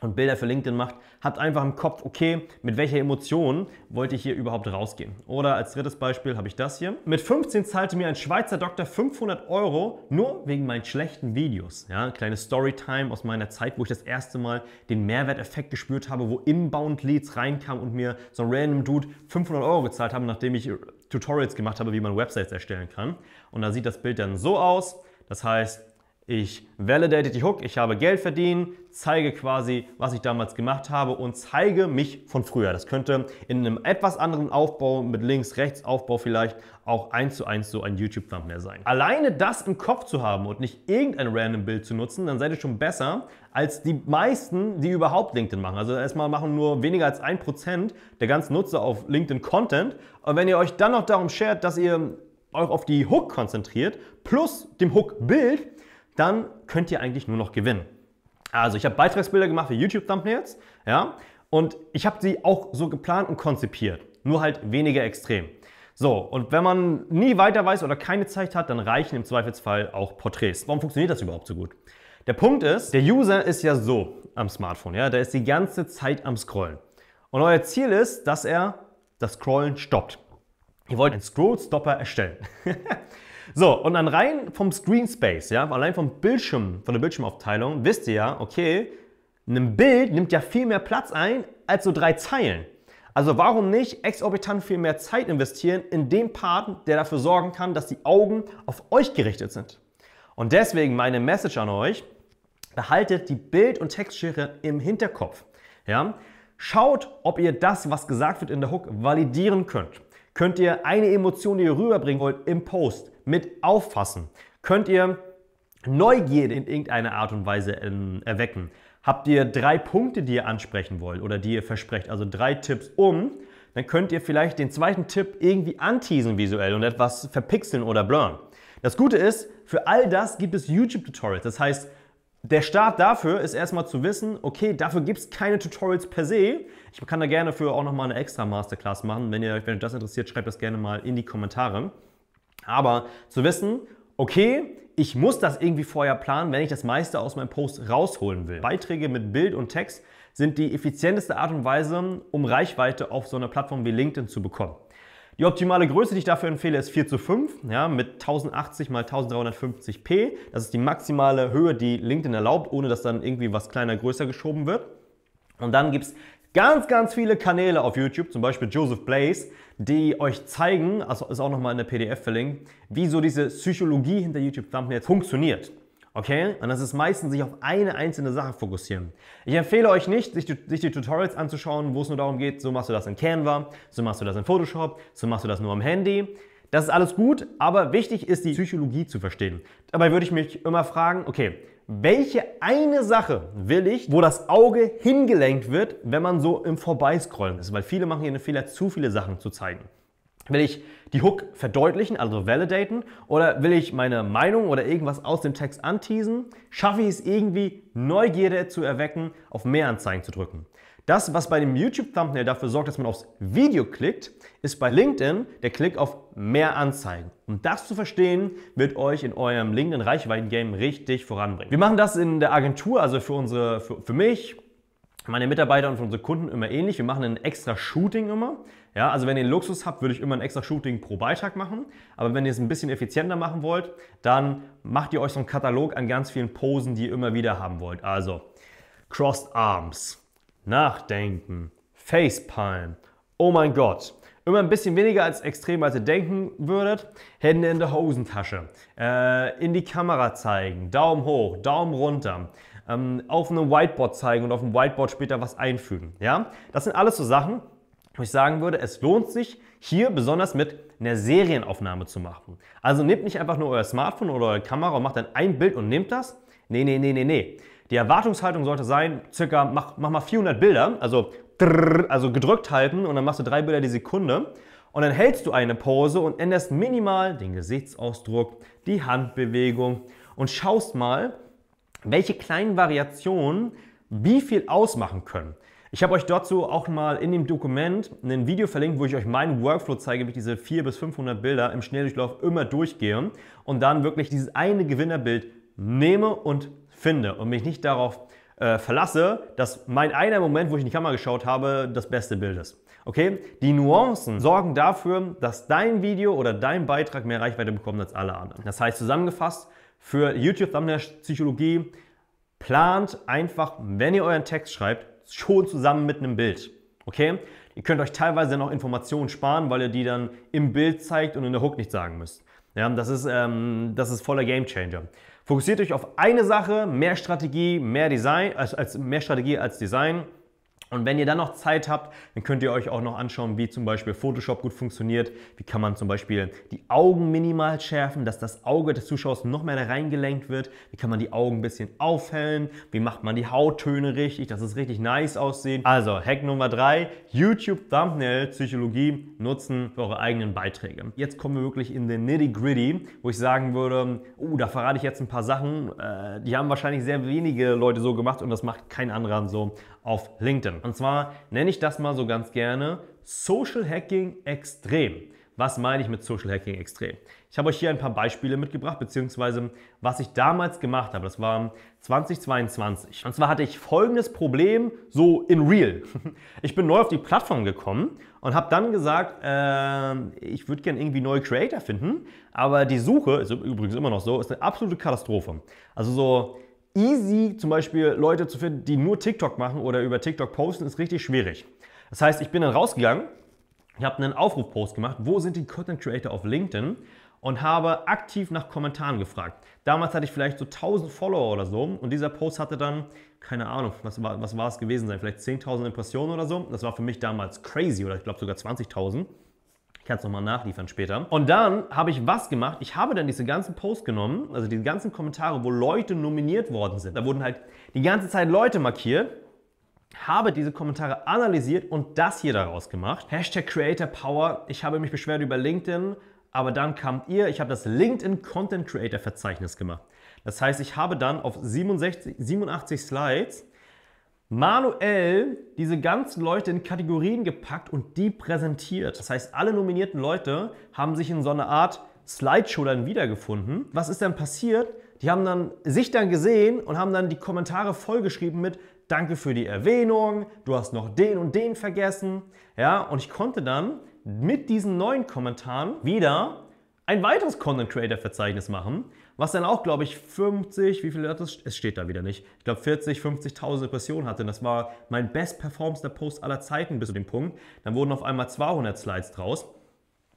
und Bilder für LinkedIn macht, habt einfach im Kopf, okay, mit welcher Emotion wollte ich hier überhaupt rausgehen? Oder als drittes Beispiel habe ich das hier. Mit 15 zahlte mir ein Schweizer Doktor 500 Euro nur wegen meinen schlechten Videos. Ja, kleine Storytime aus meiner Zeit, wo ich das erste Mal den Mehrwerteffekt gespürt habe, wo Inbound Leads reinkamen und mir so ein random Dude 500 Euro gezahlt haben, nachdem ich Tutorials gemacht habe, wie man Websites erstellen kann. Und da sieht das Bild dann so aus. Das heißt, ich validate die Hook, ich habe Geld verdient, zeige quasi, was ich damals gemacht habe und zeige mich von früher. Das könnte in einem etwas anderen Aufbau, mit links, rechts Aufbau vielleicht, auch eins zu eins so ein YouTube-Thumbnail sein. Alleine das im Kopf zu haben und nicht irgendein random Bild zu nutzen, dann seid ihr schon besser als die meisten, die überhaupt LinkedIn machen. Also erstmal machen nur weniger als ein Prozent der ganzen Nutzer auf LinkedIn Content. Und wenn ihr euch dann noch darum schert, dass ihr euch auf die Hook konzentriert, plus dem Hook-Bild, dann könnt ihr eigentlich nur noch gewinnen. Also ich habe Beitragsbilder gemacht für YouTube-Thumbnails, ja, und ich habe sie auch so geplant und konzipiert, nur halt weniger extrem. So, und wenn man nie weiter weiß oder keine Zeit hat, dann reichen im Zweifelsfall auch Porträts. Warum funktioniert das überhaupt so gut? Der Punkt ist, der User ist ja so am Smartphone, ja, der ist die ganze Zeit am Scrollen. Und euer Ziel ist, dass er das Scrollen stoppt. Ihr wollt einen Scroll-Stopper erstellen. <laughs> So, und dann rein vom Screen Space, ja, allein vom Bildschirm, von der Bildschirmaufteilung, wisst ihr ja, okay, ein Bild nimmt ja viel mehr Platz ein als so drei Zeilen. Also warum nicht exorbitant viel mehr Zeit investieren in den Part, der dafür sorgen kann, dass die Augen auf euch gerichtet sind. Und deswegen meine Message an euch, behaltet die Bild- und Textschere im Hinterkopf. Ja? Schaut, ob ihr das, was gesagt wird in der Hook, validieren könnt. Könnt ihr eine Emotion, die ihr rüberbringen wollt, im Post mit auffassen? Könnt ihr Neugierde in irgendeiner Art und Weise ähm, erwecken? Habt ihr drei Punkte, die ihr ansprechen wollt oder die ihr versprecht, also drei Tipps um, dann könnt ihr vielleicht den zweiten Tipp irgendwie anteasen visuell und etwas verpixeln oder blurren. Das Gute ist, für all das gibt es YouTube-Tutorials. Das heißt, der Start dafür ist erstmal zu wissen, okay, dafür gibt es keine Tutorials per se. Ich kann da gerne für auch nochmal eine extra Masterclass machen. Wenn, ihr, euch das interessiert, schreibt das gerne mal in die Kommentare. Aber zu wissen, okay, ich muss das irgendwie vorher planen, wenn ich das meiste aus meinem Post rausholen will. Beiträge mit Bild und Text sind die effizienteste Art und Weise, um Reichweite auf so einer Plattform wie LinkedIn zu bekommen. Die optimale Größe, die ich dafür empfehle, ist 4 zu 5 ja, mit 1080 mal 1350p. Das ist die maximale Höhe, die LinkedIn erlaubt, ohne dass dann irgendwie was kleiner größer geschoben wird. Und dann gibt es ganz, ganz viele Kanäle auf YouTube, zum Beispiel Joseph Blaze, die euch zeigen, also ist auch nochmal in der PDF verlinkt, wie so diese Psychologie hinter YouTube-Thumbnails funktioniert. Okay? Und das ist meistens sich auf eine einzelne Sache fokussieren. Ich empfehle euch nicht, sich, sich, die Tutorials anzuschauen, wo es nur darum geht, so machst du das in Canva, so machst du das in Photoshop, so machst du das nur am Handy. Das ist alles gut, aber wichtig ist, die Psychologie zu verstehen. Dabei würde ich mich immer fragen, okay, welche eine Sache will ich, wo das Auge hingelenkt wird, wenn man so im Vorbeiscrollen ist? Weil viele machen hier einen Fehler, zu viele Sachen zu zeigen. Will ich die Hook verdeutlichen, also validaten? Oder will ich meine Meinung oder irgendwas aus dem Text anteasen? Schaffe ich es irgendwie, Neugierde zu erwecken, auf mehr Anzeigen zu drücken? Das, was bei dem YouTube-Thumbnail dafür sorgt, dass man aufs Video klickt, ist bei LinkedIn der Klick auf mehr Anzeigen. Um das zu verstehen, wird euch in eurem LinkedIn-Reichweiten-Game richtig voranbringen. Wir machen das in der Agentur, also für, unsere, für, für mich, meine Mitarbeiter und für unsere Kunden immer ähnlich. Wir machen ein extra Shooting immer. Ja, also wenn ihr den Luxus habt, würde ich immer ein extra Shooting pro Beitrag machen. Aber wenn ihr es ein bisschen effizienter machen wollt, dann macht ihr euch so einen Katalog an ganz vielen Posen, die ihr immer wieder haben wollt. Also Crossed Arms, nachdenken, Facepalm. Oh mein Gott. Immer ein bisschen weniger als extrem, als ihr denken würdet. Hände in der Hosentasche. Äh, in die Kamera zeigen. Daumen hoch, Daumen runter. Ähm, auf einem Whiteboard zeigen und auf dem Whiteboard später was einfügen. Ja? Das sind alles so Sachen, wo ich sagen würde, es lohnt sich, hier besonders mit einer Serienaufnahme zu machen. Also nehmt nicht einfach nur euer Smartphone oder eure Kamera und macht dann ein Bild und nehmt das. Nee, nee, nee, nee, nee. Die Erwartungshaltung sollte sein, circa mach, mach mal 400 Bilder, also, also gedrückt halten und dann machst du drei Bilder die Sekunde. Und dann hältst du eine Pause und änderst minimal den Gesichtsausdruck, die Handbewegung und schaust mal, welche kleinen Variationen wie viel ausmachen können. Ich habe euch dazu auch mal in dem Dokument ein Video verlinkt, wo ich euch meinen Workflow zeige, wie ich diese 400 bis 500 Bilder im Schnelldurchlauf immer durchgehe und dann wirklich dieses eine Gewinnerbild nehme und finde und mich nicht darauf äh, verlasse, dass mein einer Moment, wo ich in die Kamera geschaut habe, das beste Bild ist. Okay? Die Nuancen sorgen dafür, dass dein Video oder dein Beitrag mehr Reichweite bekommt als alle anderen. Das heißt zusammengefasst, für YouTube Thumbnail Psychologie plant einfach, wenn ihr euren Text schreibt, schon zusammen mit einem Bild. Okay? Ihr könnt euch teilweise noch Informationen sparen, weil ihr die dann im Bild zeigt und in der Hook nicht sagen müsst. Ja, das ist, ähm, das ist voller Gamechanger. Fokussiert euch auf eine Sache, mehr Strategie, mehr Design, als, als mehr Strategie als Design und wenn ihr dann noch Zeit habt, dann könnt ihr euch auch noch anschauen, wie zum Beispiel Photoshop gut funktioniert. Wie kann man zum Beispiel die Augen minimal schärfen, dass das Auge des Zuschauers noch mehr da reingelenkt wird. Wie kann man die Augen ein bisschen aufhellen? Wie macht man die Hauttöne richtig, dass es richtig nice aussieht? Also Hack Nummer drei: YouTube Thumbnail Psychologie nutzen für eure eigenen Beiträge. Jetzt kommen wir wirklich in den Nitty Gritty, wo ich sagen würde, oh, da verrate ich jetzt ein paar Sachen. Äh, die haben wahrscheinlich sehr wenige Leute so gemacht und das macht kein anderer so auf LinkedIn. Und zwar nenne ich das mal so ganz gerne Social Hacking Extrem. Was meine ich mit Social Hacking Extrem? Ich habe euch hier ein paar Beispiele mitgebracht, beziehungsweise was ich damals gemacht habe. Das war 2022. Und zwar hatte ich folgendes Problem so in real. <laughs> Ich bin neu auf die Plattform gekommen und habe dann gesagt, äh, ich würde gerne irgendwie neue Creator finden, aber die Suche, ist übrigens immer noch so, ist eine absolute Katastrophe. Also so easy zum Beispiel Leute zu finden, die nur TikTok machen oder über TikTok posten, ist richtig schwierig. Das heißt, ich bin dann rausgegangen, ich habe einen Aufrufpost gemacht, wo sind die Content Creator auf LinkedIn und habe aktiv nach Kommentaren gefragt. Damals hatte ich vielleicht so 1000 Follower oder so und dieser Post hatte dann, keine Ahnung, was war, was war es gewesen sein, vielleicht 10.000 Impressionen oder so. Das war für mich damals crazy oder ich glaube sogar 20.000 kann es nochmal nachliefern später. Und dann habe ich was gemacht? Ich habe dann diese ganzen Posts genommen, also diese ganzen Kommentare, wo Leute nominiert worden sind. Da wurden halt die ganze Zeit Leute markiert habe diese Kommentare analysiert und das hier daraus gemacht. Hashtag Creator Power. Ich habe mich beschwert über LinkedIn, aber dann kamt ihr. Ich habe das LinkedIn Content Creator Verzeichnis gemacht. Das heißt, ich habe dann auf 67, 87 Slides manuell diese ganzen Leute in Kategorien gepackt und die präsentiert. Das heißt, alle nominierten Leute haben sich in so einer Art Slideshow dann wiedergefunden. Was ist dann passiert? Die haben dann sich dann gesehen und haben dann die Kommentare vollgeschrieben mit Danke für die Erwähnung, du hast noch den und den vergessen. Ja, und ich konnte dann mit diesen neuen Kommentaren wieder ein weiteres Content Creator Verzeichnis machen was dann auch, glaube ich, 50, wie viel hat das? Es steht da wieder nicht. Ich glaube, 40, 50.000 Depressionen hatte. das war mein best performster Post aller Zeiten bis zu dem Punkt. Dann wurden auf einmal 200 Slides draus.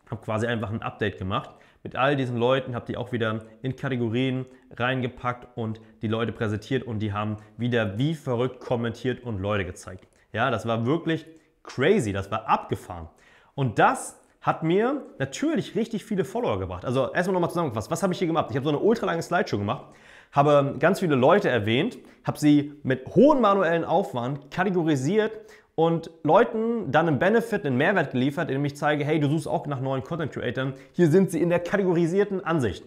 Habe quasi einfach ein Update gemacht mit all diesen Leuten, habe die auch wieder in Kategorien reingepackt und die Leute präsentiert und die haben wieder wie verrückt kommentiert und Leute gezeigt. Ja, das war wirklich crazy, das war abgefahren. Und das hat mir natürlich richtig viele Follower gebracht. Also erstmal nochmal zusammengefasst, was habe ich hier gemacht? Ich habe so eine ultralange Slideshow gemacht, habe ganz viele Leute erwähnt, habe sie mit hohem manuellen Aufwand kategorisiert und Leuten dann einen Benefit, einen Mehrwert geliefert, indem ich zeige, hey, du suchst auch nach neuen Content Creators. Hier sind sie in der kategorisierten Ansicht.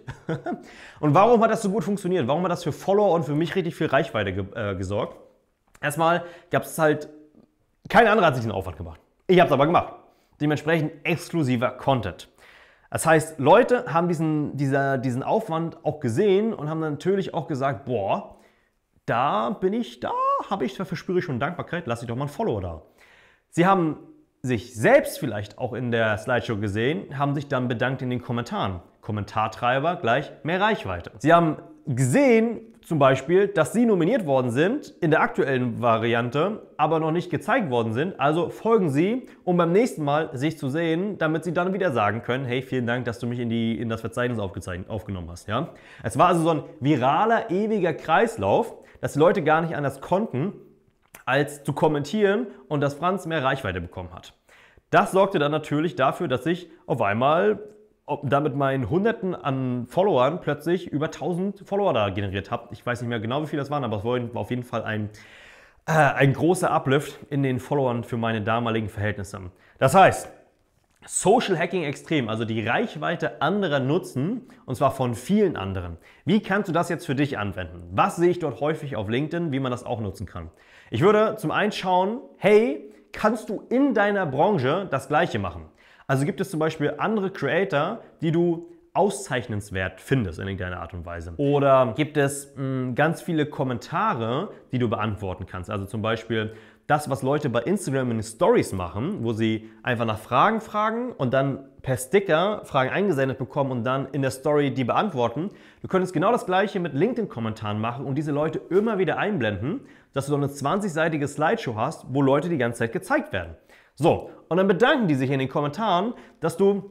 <laughs> und warum hat das so gut funktioniert? Warum hat das für Follower und für mich richtig viel Reichweite ge äh, gesorgt? Erstmal gab es halt, kein anderer hat sich den Aufwand gemacht. Ich habe es aber gemacht dementsprechend exklusiver Content. Das heißt, Leute haben diesen, dieser, diesen Aufwand auch gesehen und haben natürlich auch gesagt, boah, da bin ich, da habe ich, da verspüre ich schon Dankbarkeit, lasse ich doch mal ein Follower da. Sie haben sich selbst vielleicht auch in der Slideshow gesehen, haben sich dann bedankt in den Kommentaren. Kommentartreiber gleich mehr Reichweite. Sie haben gesehen, zum Beispiel, dass sie nominiert worden sind in der aktuellen Variante, aber noch nicht gezeigt worden sind. Also folgen sie, um beim nächsten Mal sich zu sehen, damit sie dann wieder sagen können, hey, vielen Dank, dass du mich in, die, in das Verzeichnis aufgenommen hast. Ja? Es war also so ein viraler, ewiger Kreislauf, dass die Leute gar nicht anders konnten, als zu kommentieren und dass Franz mehr Reichweite bekommen hat. Das sorgte dann natürlich dafür, dass sich auf einmal ob damit meinen Hunderten an Followern plötzlich über 1000 Follower da generiert habe. Ich weiß nicht mehr genau, wie viele das waren, aber es war auf jeden Fall ein, äh, ein großer Uplift in den Followern für meine damaligen Verhältnisse. Das heißt, Social Hacking extrem, also die Reichweite anderer nutzen, und zwar von vielen anderen. Wie kannst du das jetzt für dich anwenden? Was sehe ich dort häufig auf LinkedIn, wie man das auch nutzen kann? Ich würde zum einen schauen, hey, kannst du in deiner Branche das gleiche machen? Also gibt es zum Beispiel andere Creator, die du auszeichnenswert findest in irgendeiner Art und Weise. Oder gibt es mh, mm, ganz viele Kommentare, die du beantworten kannst. Also zum Beispiel das, was Leute bei Instagram in den Stories machen, wo sie einfach nach Fragen fragen und dann per Sticker Fragen eingesendet bekommen und dann in der Story die beantworten. Du könntest genau das gleiche mit LinkedIn-Kommentaren machen und diese Leute immer wieder einblenden, dass du so eine 20-seitige Slideshow hast, wo Leute die ganze Zeit gezeigt werden. So, und dann bedanken die sich in den Kommentaren, dass du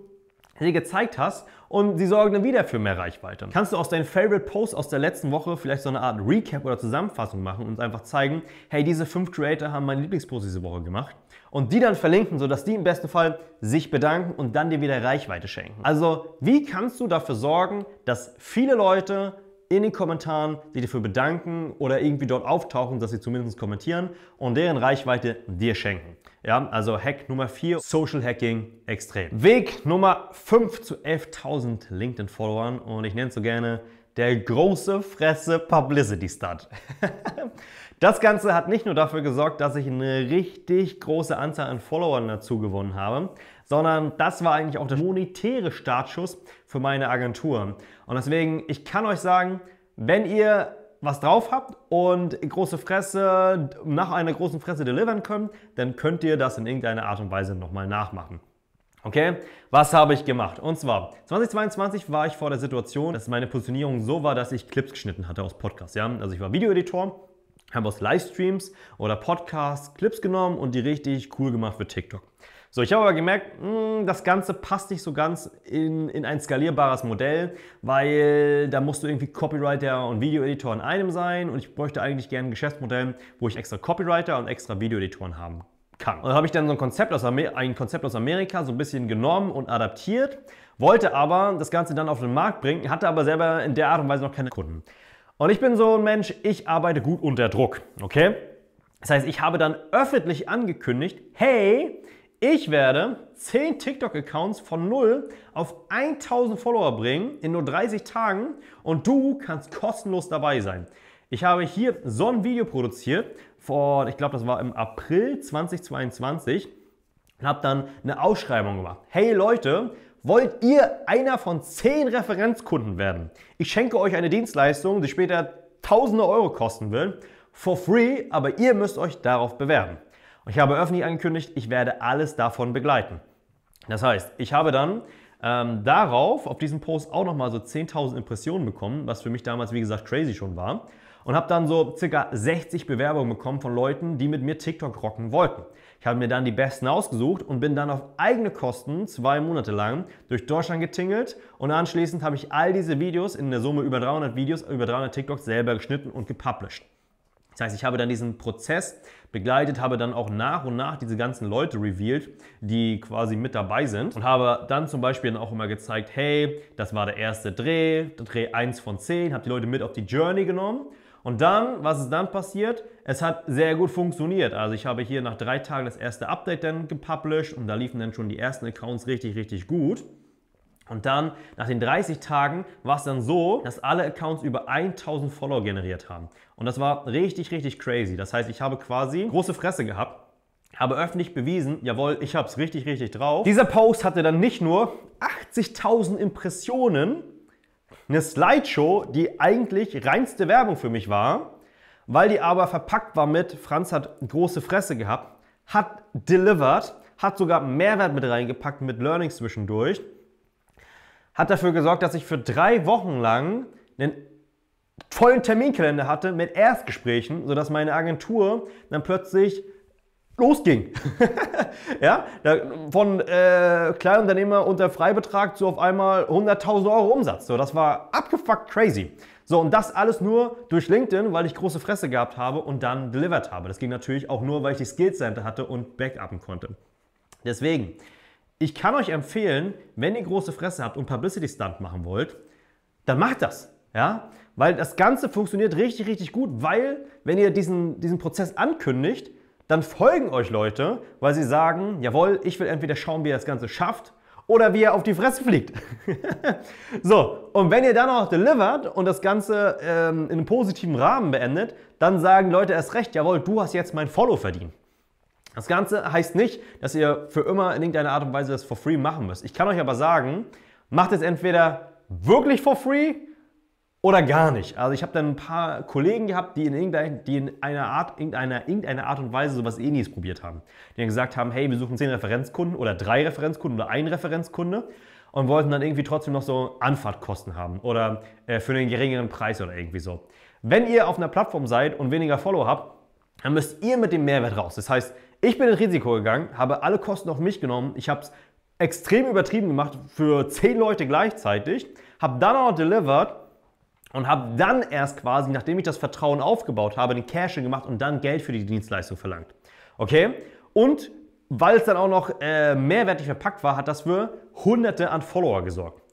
sie gezeigt hast und sie sorgen dann wieder für mehr Reichweite. Kannst du aus deinen Favorite Posts aus der letzten Woche vielleicht so eine Art Recap oder Zusammenfassung machen und einfach zeigen, hey, diese fünf Creator haben meinen Lieblingspost diese Woche gemacht und die dann verlinken, sodass die im besten Fall sich bedanken und dann dir wieder Reichweite schenken. Also, wie kannst du dafür sorgen, dass viele Leute in den Kommentaren sich dafür bedanken oder irgendwie dort auftauchen, dass sie zumindest kommentieren und deren Reichweite dir schenken? Ja, also Hack Nummer 4, Social Hacking extrem. Weg Nummer 5 zu 11.000 LinkedIn-Followern und ich nenne es so gerne der große Fresse Publicity Stud. <laughs> das Ganze hat nicht nur dafür gesorgt, dass ich eine richtig große Anzahl an Followern dazu gewonnen habe, sondern das war eigentlich auch der monetäre Startschuss für meine Agentur. Und deswegen, ich kann euch sagen, wenn ihr was drauf habt und große Fresse, nach einer großen Fresse delivern könnt, dann könnt ihr das in irgendeiner Art und Weise nochmal nachmachen. Okay, was habe ich gemacht? Und zwar, 2022 war ich vor der Situation, dass meine Positionierung so war, dass ich Clips geschnitten hatte aus Podcasts. Ja? Also ich war Videoeditor, habe aus Livestreams oder Podcasts Clips genommen und die richtig cool gemacht für TikTok. So, ich habe aber gemerkt, mh, hm, das Ganze passt nicht so ganz in, in ein skalierbares Modell, weil da musst du irgendwie Copywriter und Videoeditor in einem sein und ich bräuchte eigentlich gerne ein Geschäftsmodell, wo ich extra Copywriter und extra Videoeditoren haben kann. Und da habe ich dann so ein Konzept, aus Amer ein Konzept aus Amerika so ein bisschen genommen und adaptiert, wollte aber das Ganze dann auf den Markt bringen, hatte aber selber in der Art und Weise noch keine Kunden. Und ich bin so ein Mensch, ich arbeite gut unter Druck, okay? Das heißt, ich habe dann öffentlich angekündigt, hey, ich werde 10 TikTok-Accounts von 0 auf 1000 Follower bringen in nur 30 Tagen und du kannst kostenlos dabei sein. Ich habe hier so ein Video produziert vor, ich glaube, das war im April 2022 und habe dann eine Ausschreibung gemacht. Hey Leute, wollt ihr einer von 10 Referenzkunden werden? Ich schenke euch eine Dienstleistung, die später tausende Euro kosten will, for free, aber ihr müsst euch darauf bewerben. Ich habe öffentlich angekündigt, ich werde alles davon begleiten. Das heißt, ich habe dann ähm, darauf, auf diesem Post auch nochmal so 10.000 Impressionen bekommen, was für mich damals, wie gesagt, crazy schon war. Und habe dann so circa 60 Bewerbungen bekommen von Leuten, die mit mir TikTok rocken wollten. Ich habe mir dann die besten ausgesucht und bin dann auf eigene Kosten zwei Monate lang durch Deutschland getingelt und anschließend habe ich all diese Videos, in der Summe über 300 Videos, über 300 TikToks selber geschnitten und gepublished. Das heißt, ich habe dann diesen Prozess begleitet, habe dann auch nach und nach diese ganzen Leute revealed, die quasi mit dabei sind und habe dann zum Beispiel dann auch immer gezeigt, hey, das war der erste Dreh, der Dreh 1 von 10, habe die Leute mit auf die Journey genommen und dann, was ist dann passiert? Es hat sehr gut funktioniert. Also ich habe hier nach drei Tagen das erste Update dann gepublished und da liefen dann schon die ersten Accounts richtig, richtig gut. Und dann, nach den 30 Tagen, war es dann so, dass alle Accounts über 1000 Follower generiert haben. Und das war richtig, richtig crazy. Das heißt, ich habe quasi große Fresse gehabt, habe öffentlich bewiesen, jawohl, ich habe es richtig, richtig drauf. Dieser Post hatte dann nicht nur 80.000 Impressionen, eine Slideshow, die eigentlich reinste Werbung für mich war, weil die aber verpackt war mit, Franz hat große Fresse gehabt, hat delivered, hat sogar Mehrwert mit reingepackt mit Learning zwischendurch hat dafür gesorgt, dass ich für drei Wochen lang einen vollen Terminkalender hatte mit Erstgesprächen, sodass meine Agentur dann plötzlich losging. <laughs> ja, von äh, Kleinunternehmer unter Freibetrag zu auf einmal 100.000 Euro Umsatz. So, das war abgefuckt crazy. So, und das alles nur durch LinkedIn, weil ich große Fresse gehabt habe und dann delivered habe. Das ging natürlich auch nur, weil ich die Skills Center hatte und backuppen konnte. Deswegen, ich kann euch empfehlen, wenn ihr große Fresse habt und Publicity-Stunt machen wollt, dann macht das. Ja? Weil das Ganze funktioniert richtig, richtig gut, weil wenn ihr diesen, diesen Prozess ankündigt, dann folgen euch Leute, weil sie sagen, jawohl, ich will entweder schauen, wie ihr das Ganze schafft oder wie er auf die Fresse fliegt. <laughs> so, und wenn ihr dann auch delivert und das Ganze ähm, in einem positiven Rahmen beendet, dann sagen Leute erst recht, jawohl, du hast jetzt mein Follow verdient. Das Ganze heißt nicht, dass ihr für immer in irgendeiner Art und Weise das for free machen müsst. Ich kann euch aber sagen, macht es entweder wirklich for free oder gar nicht. Also ich habe dann ein paar Kollegen gehabt, die in irgendeiner, die in einer Art, irgendeiner, irgendeiner Art und Weise sowas ähnliches probiert haben. Die dann gesagt haben, hey, wir suchen zehn Referenzkunden oder drei Referenzkunden oder einen Referenzkunde und wollten dann irgendwie trotzdem noch so Anfahrtkosten haben oder äh, für einen geringeren Preis oder irgendwie so. Wenn ihr auf einer Plattform seid und weniger Follow habt, dann müsst ihr mit dem Mehrwert raus. Das heißt, ich bin ins Risiko gegangen, habe alle Kosten auf mich genommen. Ich habe es extrem übertrieben gemacht für zehn Leute gleichzeitig, habe dann auch delivered und habe dann erst quasi, nachdem ich das Vertrauen aufgebaut habe, den Cash gemacht und dann Geld für die Dienstleistung verlangt. Okay? Und weil es dann auch noch äh, mehrwertig verpackt war, hat das für Hunderte an Follower gesorgt.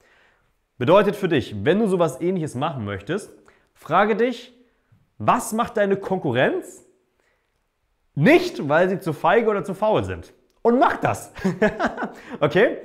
Bedeutet für dich, wenn du sowas ähnliches machen möchtest, frage dich, was macht deine Konkurrenz nicht, weil sie zu feige oder zu faul sind. Und macht das. <laughs> okay?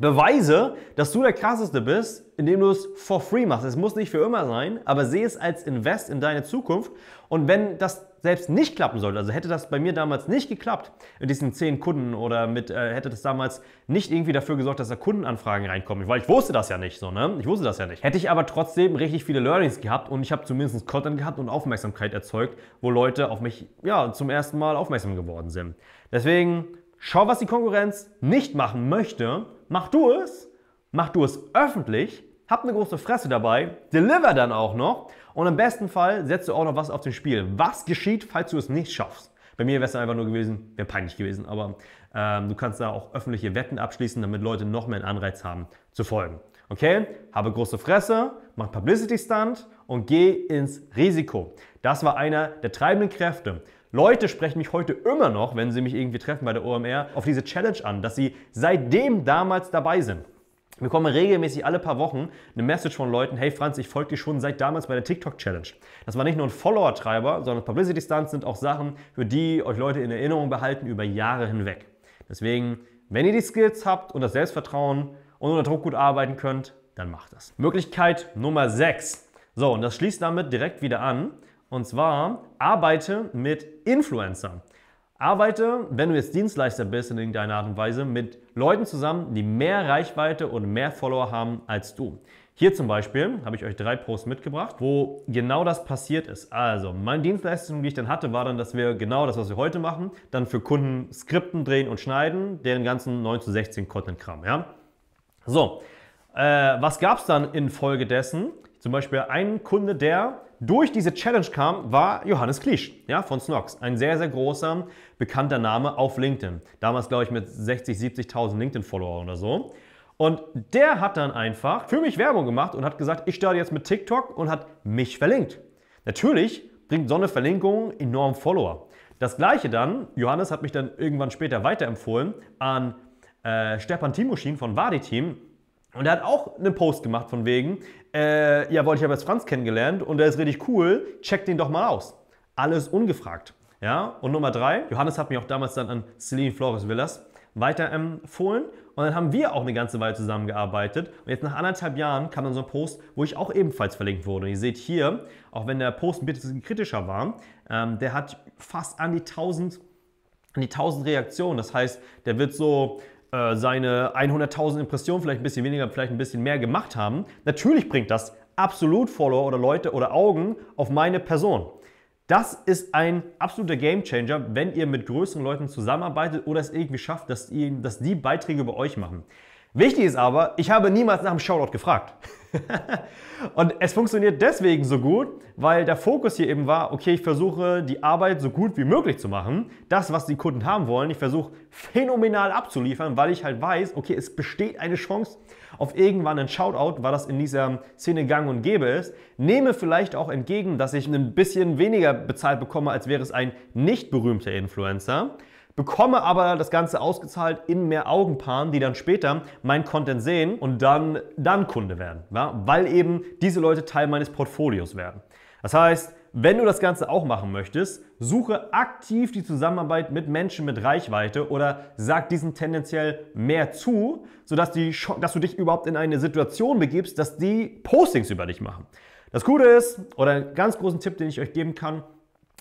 Beweise, dass du der Krasseste bist, indem du es for free machst. Es muss nicht für immer sein, aber sehe es als Invest in deine Zukunft. Und wenn das selbst nicht klappen sollte, also hätte das bei mir damals nicht geklappt, mit diesen zehn Kunden oder mit, äh, hätte das damals nicht irgendwie dafür gesorgt, dass da Kundenanfragen reinkommen, weil ich wusste das ja nicht so, ne? Ich wusste das ja nicht. Hätte ich aber trotzdem richtig viele Learnings gehabt und ich habe zumindest Content gehabt und Aufmerksamkeit erzeugt, wo Leute auf mich, ja, zum ersten Mal aufmerksam geworden sind. Deswegen schau, was die Konkurrenz nicht machen möchte Mach du es, mach du es öffentlich, hab eine große Fresse dabei, deliver dann auch noch und im besten Fall setzt du auch noch was auf den Spiel. Was geschieht, falls du es nicht schaffst? Bei mir wäre es einfach nur gewesen, wäre peinlich gewesen, aber ähm, du kannst da auch öffentliche Wetten abschließen, damit Leute noch mehr einen Anreiz haben zu folgen. Okay, habe große Fresse, mach Publicity Stunt und geh ins Risiko. Das war einer der treibenden Kräfte. Leute sprechen mich heute immer noch, wenn sie mich irgendwie treffen bei der OMR, auf diese Challenge an, dass sie seitdem damals dabei sind. Wir bekommen regelmäßig alle paar Wochen eine Message von Leuten, hey Franz, ich folge dir schon seit damals bei der TikTok-Challenge. Das war nicht nur ein Follower-Treiber, sondern Publicity-Stunts sind auch Sachen, für die euch Leute in Erinnerung behalten über Jahre hinweg. Deswegen, wenn ihr die Skills habt und das Selbstvertrauen und unter Druck gut arbeiten könnt, dann macht das. Möglichkeit Nummer 6. So, und das schließt damit direkt wieder an. Und zwar arbeite mit Influencern. Arbeite, wenn du jetzt Dienstleister bist in irgendeiner Art und Weise, mit Leuten zusammen, die mehr Reichweite und mehr Follower haben als du. Hier zum Beispiel habe ich euch drei Posts mitgebracht, wo genau das passiert ist. Also, meine Dienstleistung, die ich dann hatte, war dann, dass wir genau das, was wir heute machen, dann für Kunden Skripten drehen und schneiden, deren ganzen 9 zu 16 Content-Kram. Ja? So, äh, was gab es dann infolgedessen? Zum Beispiel ein Kunde, der durch diese Challenge kam, war Johannes Kliesch ja, von Snox. Ein sehr, sehr großer, bekannter Name auf LinkedIn. Damals, glaube ich, mit 60, 70.000 LinkedIn-Follower oder so. Und der hat dann einfach für mich Werbung gemacht und hat gesagt, ich starte jetzt mit TikTok und hat mich verlinkt. Natürlich bringt so eine Verlinkung enorm Follower. Das gleiche dann, Johannes hat mich dann irgendwann später weiterempfohlen an äh, Stepan Timoschin von Wadi Team. Und er hat auch einen Post gemacht von wegen, äh, ja, wollte ich habe jetzt Franz kennengelernt und der ist richtig cool, check den doch mal aus. Alles ungefragt. Ja, und Nummer drei, Johannes hat mich auch damals dann an Celine Flores Villas weiterempfohlen. Und dann haben wir auch eine ganze Weile zusammengearbeitet. Und jetzt nach anderthalb Jahren kam dann so ein Post, wo ich auch ebenfalls verlinkt wurde. Und ihr seht hier, auch wenn der Post ein bisschen kritischer war, ähm, der hat fast an die 1000 an die 1000 Reaktionen. Das heißt, der wird so äh, seine 100.000 Impressionen, vielleicht ein bisschen weniger, vielleicht ein bisschen mehr gemacht haben. Natürlich bringt das absolut Follower oder Leute oder Augen auf meine Person. Das ist ein absoluter Gamechanger, wenn ihr mit größeren Leuten zusammenarbeitet oder es irgendwie schafft, dass, ihr, dass die Beiträge über euch machen. Wichtig ist aber, ich habe niemals nach dem Shoutout gefragt. <laughs> und es funktioniert deswegen so gut, weil der Fokus hier eben war, okay, ich versuche die Arbeit so gut wie möglich zu machen, das, was die Kunden haben wollen, ich versuche phänomenal abzuliefern, weil ich halt weiß, okay, es besteht eine Chance auf irgendwann einen Shoutout, weil das in dieser Szene gang und gäbe ist. Nehme vielleicht auch entgegen, dass ich ein bisschen weniger bezahlt bekomme, als wäre es ein nicht berühmter Influencer bekomme aber das Ganze ausgezahlt in mehr Augenpaaren, die dann später mein Content sehen und dann, dann Kunde werden, ja? weil eben diese Leute Teil meines Portfolios werden. Das heißt, wenn du das Ganze auch machen möchtest, suche aktiv die Zusammenarbeit mit Menschen mit Reichweite oder sag diesen tendenziell mehr zu, sodass die, dass du dich überhaupt in eine Situation begibst, dass die Postings über dich machen. Das Gute ist, oder einen ganz großen Tipp, den ich euch geben kann,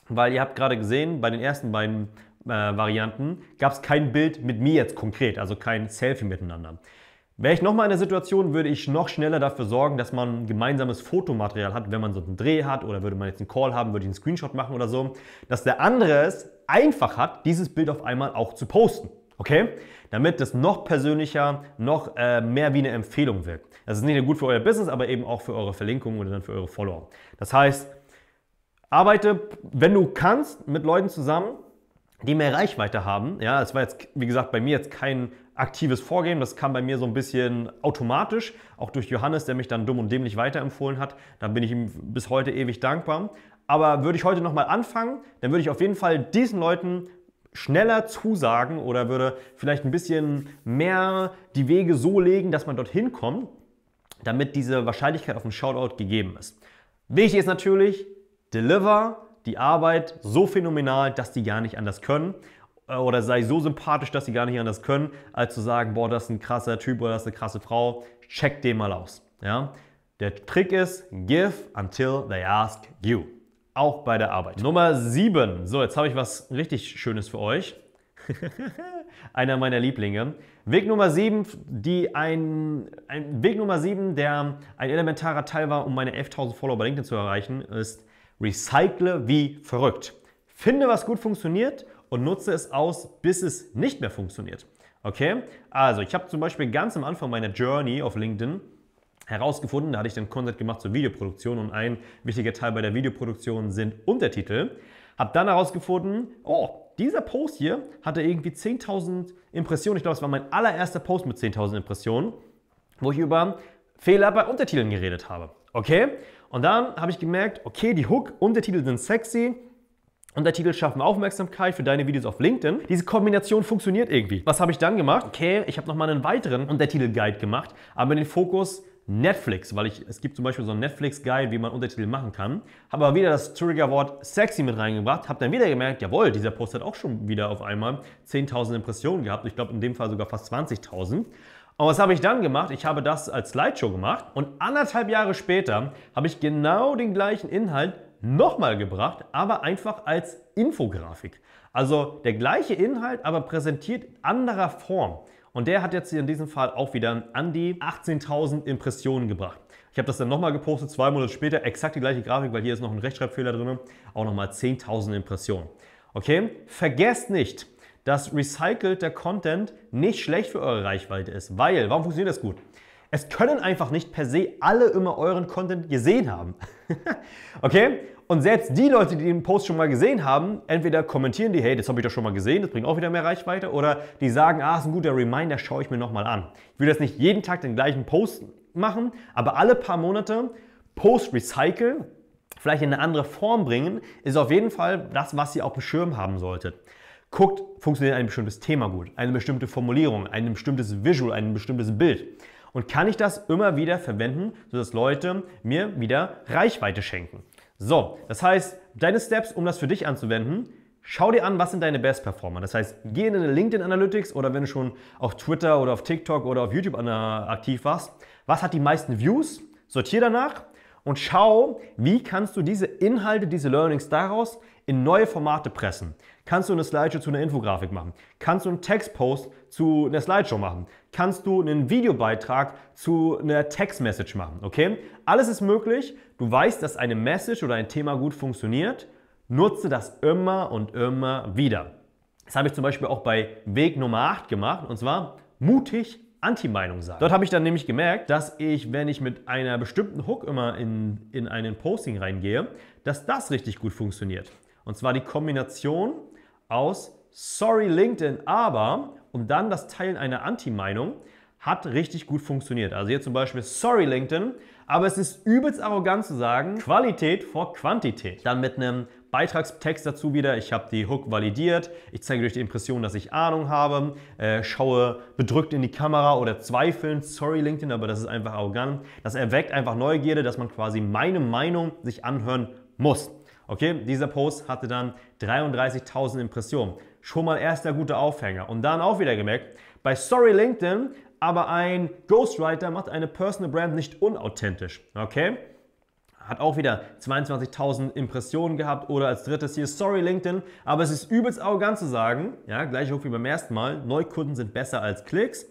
weil ihr habt gerade gesehen, bei den ersten beiden äh, Varianten gab es kein Bild mit mir jetzt konkret, also kein Selfie miteinander. Wäre ich nochmal in der Situation, würde ich noch schneller dafür sorgen, dass man gemeinsames Fotomaterial hat, wenn man so einen Dreh hat oder würde man jetzt einen Call haben, würde ich einen Screenshot machen oder so, dass der andere es einfach hat, dieses Bild auf einmal auch zu posten. Okay? Damit das noch persönlicher, noch äh, mehr wie eine Empfehlung wirkt. Das ist nicht nur gut für euer Business, aber eben auch für eure Verlinkungen oder dann für eure Follower. Das heißt, arbeite, wenn du kannst, mit Leuten zusammen, die mehr Reichweite haben. Ja, es war jetzt, wie gesagt, bei mir jetzt kein aktives Vorgehen. Das kam bei mir so ein bisschen automatisch, auch durch Johannes, der mich dann dumm und dämlich weiterempfohlen hat. Da bin ich ihm bis heute ewig dankbar. Aber würde ich heute nochmal anfangen, dann würde ich auf jeden Fall diesen Leuten schneller zusagen oder würde vielleicht ein bisschen mehr die Wege so legen, dass man dorthin kommt, damit diese Wahrscheinlichkeit auf einen Shoutout gegeben ist. Wichtig ist natürlich, deliver, die Arbeit so phänomenal, dass die gar nicht anders können äh, oder sei so sympathisch, dass sie gar nicht anders können, als zu sagen, boah, das ist ein krasser Typ oder das ist eine krasse Frau, check den mal aus. Ja? Der Trick ist, give until they ask you. Auch bei der Arbeit. Nummer 7. So, jetzt habe ich was richtig Schönes für euch. <laughs> Einer meiner Lieblinge. Weg Nummer 7, die ein, ein Weg Nummer 7, der ein elementarer Teil war, um meine 11.000 Follower bei LinkedIn zu erreichen, ist Recycle wie verrückt. Finde, was gut funktioniert und nutze es aus, bis es nicht mehr funktioniert. Okay? Also, ich habe zum Beispiel ganz am Anfang meiner Journey auf LinkedIn herausgefunden, da hatte ich dann Content gemacht zur Videoproduktion und ein wichtiger Teil bei der Videoproduktion sind Untertitel. Habe dann herausgefunden, oh, dieser Post hier hatte irgendwie 10.000 Impressionen. Ich glaube, es war mein allererster Post mit 10.000 Impressionen, wo ich über Fehler bei Untertiteln geredet habe. Okay? Und dann habe ich gemerkt, okay, die Hook und der Titel sind sexy. Untertitel schaffen Aufmerksamkeit für deine Videos auf LinkedIn. Diese Kombination funktioniert irgendwie. Was habe ich dann gemacht? Okay, ich habe nochmal einen weiteren Untertitel-Guide gemacht, aber den Fokus Netflix, weil ich, es gibt zum Beispiel so einen Netflix-Guide, wie man Untertitel machen kann. Habe aber wieder das Triggerwort sexy mit reingebracht, habe dann wieder gemerkt, jawohl, dieser Post hat auch schon wieder auf einmal 10.000 Impressionen gehabt. Ich glaube, in dem Fall sogar fast 20.000. Und was habe ich dann gemacht? Ich habe das als Slideshow gemacht und anderthalb Jahre später habe ich genau den gleichen Inhalt nochmal gebracht, aber einfach als Infografik. Also der gleiche Inhalt, aber präsentiert in anderer Form. Und der hat jetzt in diesem Fall auch wieder an die 18.000 Impressionen gebracht. Ich habe das dann nochmal gepostet, zwei Monate später, exakt die gleiche Grafik, weil hier ist noch ein Rechtschreibfehler drin, auch nochmal 10.000 Impressionen. Okay, vergesst nicht, dass recycelter Content nicht schlecht für eure Reichweite ist. Weil, warum funktioniert das gut? Es können einfach nicht per se alle immer euren Content gesehen haben. <laughs> okay? Und selbst die Leute, die den Post schon mal gesehen haben, entweder kommentieren die, hey, das habe ich doch schon mal gesehen, das bringt auch wieder mehr Reichweite, oder die sagen, ah, ist ein guter Reminder, schaue ich mir nochmal an. Ich will das nicht jeden Tag den gleichen Post machen, aber alle paar Monate Post recyceln, vielleicht in eine andere Form bringen, ist auf jeden Fall das, was ihr auf dem Schirm haben solltet guckt, funktioniert ein bestimmtes Thema gut, eine bestimmte Formulierung, ein bestimmtes Visual, ein bestimmtes Bild. Und kann ich das immer wieder verwenden, sodass Leute mir wieder Reichweite schenken. So, das heißt, deine Steps, um das für dich anzuwenden, schau dir an, was sind deine Best Performer. Das heißt, geh in deine LinkedIn Analytics oder wenn du schon auf Twitter oder auf TikTok oder auf YouTube äh, aktiv warst, was hat die meisten Views? Sortier danach und schau, wie kannst du diese Inhalte, diese Learnings daraus in neue Formate pressen. Kannst du eine Slideshow zu einer Infografik machen? Kannst du einen Textpost zu einer Slideshow machen? Kannst du einen Videobeitrag zu einer Textmessage machen? Okay? Alles ist möglich. Du weißt, dass eine Message oder ein Thema gut funktioniert. Nutze das immer und immer wieder. Das habe ich zum Beispiel auch bei Weg Nummer 8 gemacht und zwar mutig Anti-Meinung sagen. Dort habe ich dann nämlich gemerkt, dass ich, wenn ich mit einer bestimmten Hook immer in, in einen Posting reingehe, dass das richtig gut funktioniert. Und zwar die Kombination aus Sorry LinkedIn, aber und dann das Teilen einer Anti-Meinung hat richtig gut funktioniert. Also hier zum Beispiel Sorry LinkedIn, aber es ist übelst arrogant zu sagen, Qualität vor Quantität. Dann mit einem Beitragstext dazu wieder, ich habe die Hook validiert, ich zeige durch die Impression, dass ich Ahnung habe, äh, schaue bedrückt in die Kamera oder zweifelnd, sorry LinkedIn, aber das ist einfach arrogant. Das erweckt einfach Neugierde, dass man quasi meine Meinung sich anhören muss. Okay, dieser Post hatte dann 33.000 Impressionen. Schon mal erster guter Aufhänger. Und dann auch wieder gemerkt, bei Sorry LinkedIn, aber ein Ghostwriter macht eine Personal Brand nicht unauthentisch. Okay? hat auch wieder 22.000 Impressionen gehabt oder als drittes hier, sorry LinkedIn, aber es ist übelst arrogant zu sagen, ja, gleich hoch wie beim ersten Mal, Neukunden sind besser als Klicks.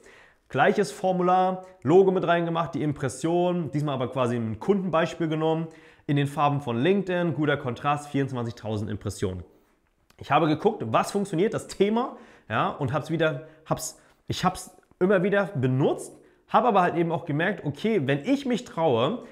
Gleiches Formular, Logo mit reingemacht, die Impression, diesmal aber quasi ein Kundenbeispiel genommen, in den Farben von LinkedIn, guter Kontrast, 24.000 Impressionen. Ich habe geguckt, was funktioniert, das Thema, ja, und habe es wieder, hab's, ich es immer wieder benutzt, habe aber halt eben auch gemerkt, okay, wenn ich mich traue,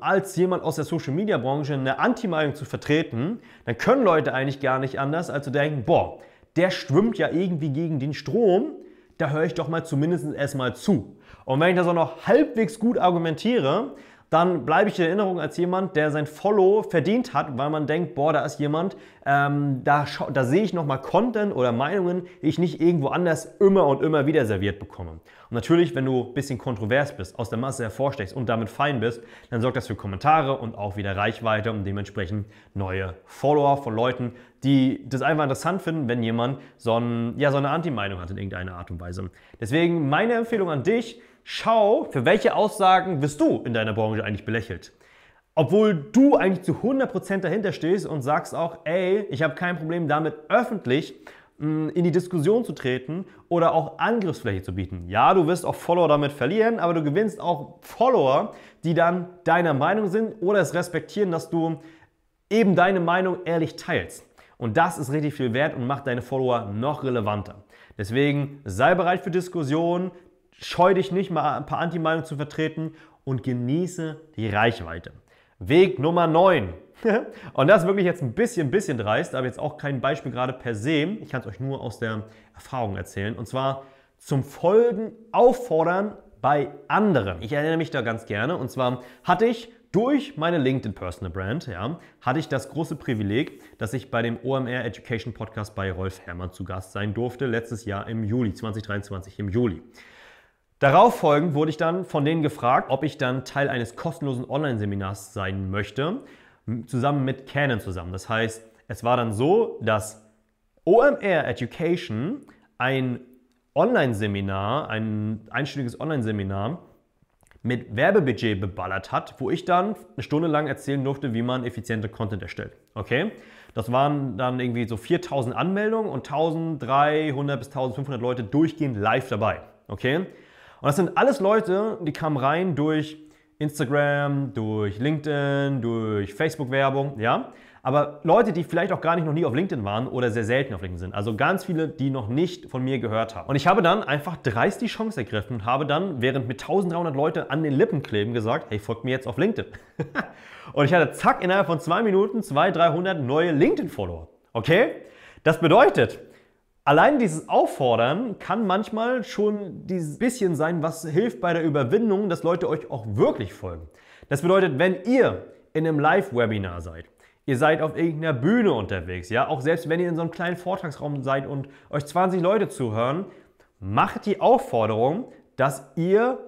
als jemand aus der Social Media Branche eine Anti-Meinung zu vertreten, dann können Leute eigentlich gar nicht anders, als zu denken, boah, der schwimmt ja irgendwie gegen den Strom, da höre ich doch mal zumindest erstmal zu. Und wenn ich das auch noch halbwegs gut argumentiere, dann bleibe ich in Erinnerung als jemand, der sein Follow verdient hat, weil man denkt, boah, da ist jemand, ähm, da, da sehe ich nochmal Content oder Meinungen, die ich nicht irgendwo anders immer und immer wieder serviert bekomme. Und natürlich, wenn du ein bisschen kontrovers bist, aus der Masse hervorstechst und damit fein bist, dann sorgt das für Kommentare und auch wieder Reichweite und dementsprechend neue Follower von Leuten, die das einfach interessant finden, wenn jemand so, ein, ja, so eine Anti-Meinung hat in irgendeiner Art und Weise. Deswegen meine Empfehlung an dich, schau, für welche Aussagen wirst du in deiner Branche eigentlich belächelt. Obwohl du eigentlich zu 100% dahinter stehst und sagst auch, ey, ich habe kein Problem damit, öffentlich hm, in die Diskussion zu treten oder auch Angriffsfläche zu bieten. Ja, du wirst auch Follower damit verlieren, aber du gewinnst auch Follower, die dann deiner Meinung sind oder es respektieren, dass du eben deine Meinung ehrlich teilst. Und das ist richtig viel wert und macht deine Follower noch relevanter. Deswegen sei bereit für Diskussionen, scheu dich nicht, mal ein paar Anti-Meinungen zu vertreten und genieße die Reichweite. Weg Nummer 9. <laughs> und das ist wirklich jetzt ein bisschen, bisschen dreist, aber jetzt auch kein Beispiel gerade per se. Ich kann es euch nur aus der Erfahrung erzählen. Und zwar zum Folgen auffordern bei anderen. Ich erinnere mich da ganz gerne. Und zwar hatte ich durch meine LinkedIn Personal Brand ja, hatte ich das große Privileg, dass ich bei dem OMR Education Podcast bei Rolf Herrmann zu Gast sein durfte, letztes Jahr im Juli, 2023 im Juli. Darauf folgend wurde ich dann von denen gefragt, ob ich dann Teil eines kostenlosen Online-Seminars sein möchte, zusammen mit Canon zusammen. Das heißt, es war dann so, dass OMR Education ein Online-Seminar, ein einstündiges Online-Seminar mit Werbebudget beballert hat, wo ich dann eine Stunde lang erzählen durfte, wie man effiziente Content erstellt. Okay? Das waren dann irgendwie so 4000 Anmeldungen und 1300 bis 1500 Leute durchgehend live dabei. Okay? Und das sind alles Leute, die kamen rein durch Instagram, durch LinkedIn, durch Facebook-Werbung, ja. Aber Leute, die vielleicht auch gar nicht noch nie auf LinkedIn waren oder sehr selten auf LinkedIn sind. Also ganz viele, die noch nicht von mir gehört haben. Und ich habe dann einfach dreist die Chance ergriffen und habe dann, während mit 1300 Leute an den Lippen kleben, gesagt, hey, folgt mir jetzt auf LinkedIn. <laughs> und ich hatte zack innerhalb von zwei Minuten 200, 300 neue LinkedIn-Follower. Okay? Das bedeutet, Allein dieses Auffordern kann manchmal schon dieses bisschen sein, was hilft bei der Überwindung, dass Leute euch auch wirklich folgen. Das bedeutet, wenn ihr in einem Live-Webinar seid, ihr seid auf irgendeiner Bühne unterwegs, ja, auch selbst wenn ihr in so einem kleinen Vortragsraum seid und euch 20 Leute zuhören, macht die Aufforderung, dass ihr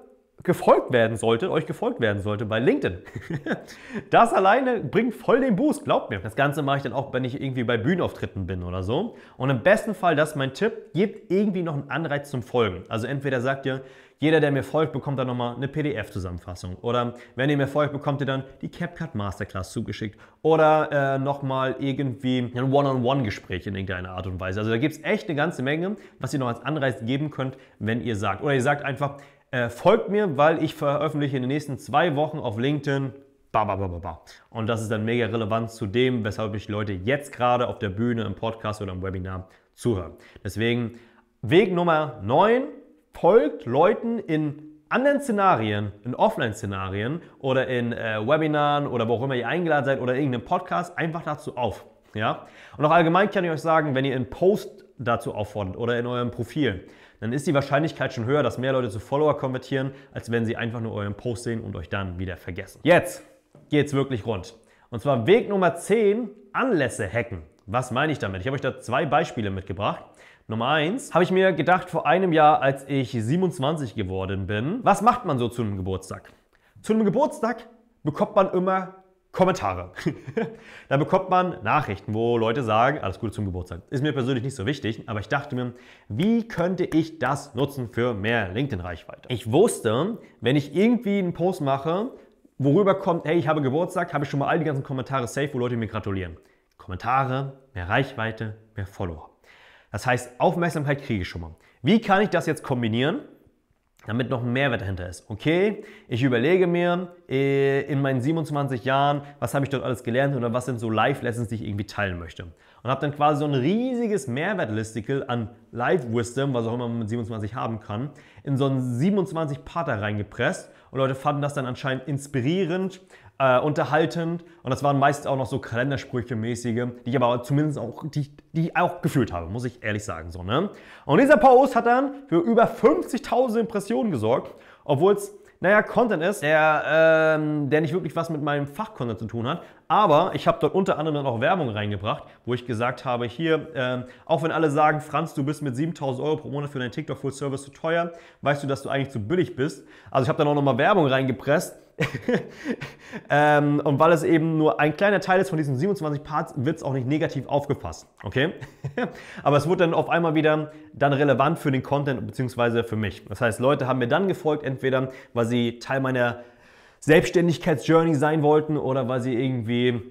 gefolgt werden sollte, euch gefolgt werden sollte bei LinkedIn. <laughs> das alleine bringt voll den Boost, glaubt mir. Das Ganze mache ich dann auch, wenn ich irgendwie bei Bühnenauftritten bin oder so. Und im besten Fall, das ist mein Tipp, gebt irgendwie noch einen Anreiz zum Folgen. Also entweder sagt ihr, jeder, der mir folgt, bekommt dann nochmal eine PDF-Zusammenfassung. Oder wenn ihr mir folgt, bekommt ihr dann die CapCut Masterclass zugeschickt. Oder äh, nochmal irgendwie ein One-on-One-Gespräch in irgendeiner Art und Weise. Also da gibt es echt eine ganze Menge, was ihr noch als Anreiz geben könnt, wenn ihr sagt. Oder ihr sagt einfach, äh, folgt mir, weil ich veröffentliche in den nächsten zwei Wochen auf LinkedIn. Und das ist dann mega relevant zu dem, weshalb ich Leute jetzt gerade auf der Bühne, im Podcast oder im Webinar zuhören. Deswegen Weg Nummer 9, folgt Leuten in anderen Szenarien, in Offline-Szenarien oder in äh, Webinaren oder wo auch immer ihr eingeladen seid oder irgendeinem Podcast einfach dazu auf. Ja? Und auch allgemein kann ich euch sagen, wenn ihr in Post dazu auffordert oder in eurem Profil, dann ist die Wahrscheinlichkeit schon höher, dass mehr Leute zu Follower konvertieren, als wenn sie einfach nur euren Post sehen und euch dann wieder vergessen. Jetzt geht es wirklich rund. Und zwar Weg Nummer 10, Anlässe hacken. Was meine ich damit? Ich habe euch da zwei Beispiele mitgebracht. Nummer 1, habe ich mir gedacht vor einem Jahr, als ich 27 geworden bin. Was macht man so zu einem Geburtstag? Zu einem Geburtstag bekommt man immer Kommentare. <laughs> da bekommt man Nachrichten, wo Leute sagen, alles Gute zum Geburtstag. Ist mir persönlich nicht so wichtig, aber ich dachte mir, wie könnte ich das nutzen für mehr LinkedIn-Reichweite? Ich wusste, wenn ich irgendwie einen Post mache, worüber kommt, hey, ich habe Geburtstag, habe ich schon mal all die ganzen Kommentare safe, wo Leute mir gratulieren. Kommentare, mehr Reichweite, mehr Follower. Das heißt, Aufmerksamkeit kriege ich schon mal. Wie kann ich das jetzt kombinieren? damit noch ein Mehrwert dahinter ist. Okay, ich überlege mir äh, in meinen 27 Jahren, was habe ich dort alles gelernt oder was sind so live lessons die ich irgendwie teilen möchte. Und habe dann quasi so ein riesiges Mehrwertlistikel an live wisdom was auch immer man mit 27 haben kann, in so einen 27-Parter reingepresst. Und Leute fanden das dann anscheinend inspirierend äh, unterhaltend und das waren meist auch noch so Kalendersprüche-mäßige, die ich aber zumindest auch, die, die ich auch gefühlt habe, muss ich ehrlich sagen. So, ne? Und dieser Post hat dann für über 50.000 Impressionen gesorgt, obwohl es naja, Content ist, der, ähm, der nicht wirklich was mit meinem Fachcontent zu tun hat. Aber ich habe dort unter anderem dann auch Werbung reingebracht, wo ich gesagt habe, hier, ähm, auch wenn alle sagen, Franz, du bist mit 7000 Euro pro Monat für deinen TikTok Full Service zu teuer, weißt du, dass du eigentlich zu billig bist. Also ich habe dann auch nochmal Werbung reingepresst, <laughs> ähm, und weil es eben nur ein kleiner Teil ist von diesen 27 Parts, wird es auch nicht negativ aufgefasst. Okay? <laughs> Aber es wurde dann auf einmal wieder dann relevant für den Content bzw. für mich. Das heißt, Leute haben mir dann gefolgt, entweder weil sie Teil meiner Selbstständigkeitsjourney sein wollten oder weil sie irgendwie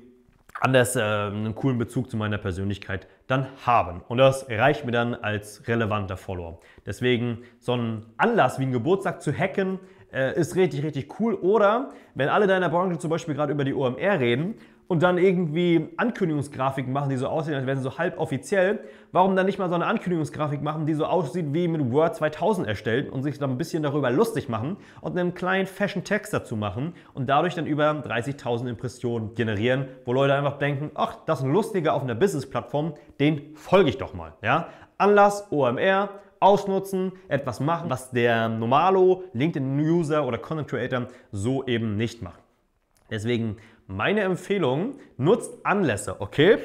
anders äh, einen coolen Bezug zu meiner Persönlichkeit dann haben. Und das reicht mir dann als relevanter Follower. Deswegen so ein Anlass wie einen Geburtstag zu hacken, äh, ist richtig, richtig cool. Oder wenn alle deiner Branche zum Beispiel gerade über die OMR reden und dann irgendwie Ankündigungsgrafiken machen, die so aussehen, als wären sie so halboffiziell, warum dann nicht mal so eine Ankündigungsgrafik machen, die so aussieht wie mit Word 2000 erstellt und sich dann ein bisschen darüber lustig machen und einen kleinen Fashion-Text dazu machen und dadurch dann über 30.000 Impressionen generieren, wo Leute einfach denken, ach, das ist ein Lustiger auf einer Business-Plattform, den folge ich doch mal. Ja? Anlass, OMR, ausnutzen, etwas machen, was der Normalo, LinkedIn-User oder Content Creator so eben nicht macht. Deswegen meine Empfehlung, nutzt Anlässe, okay?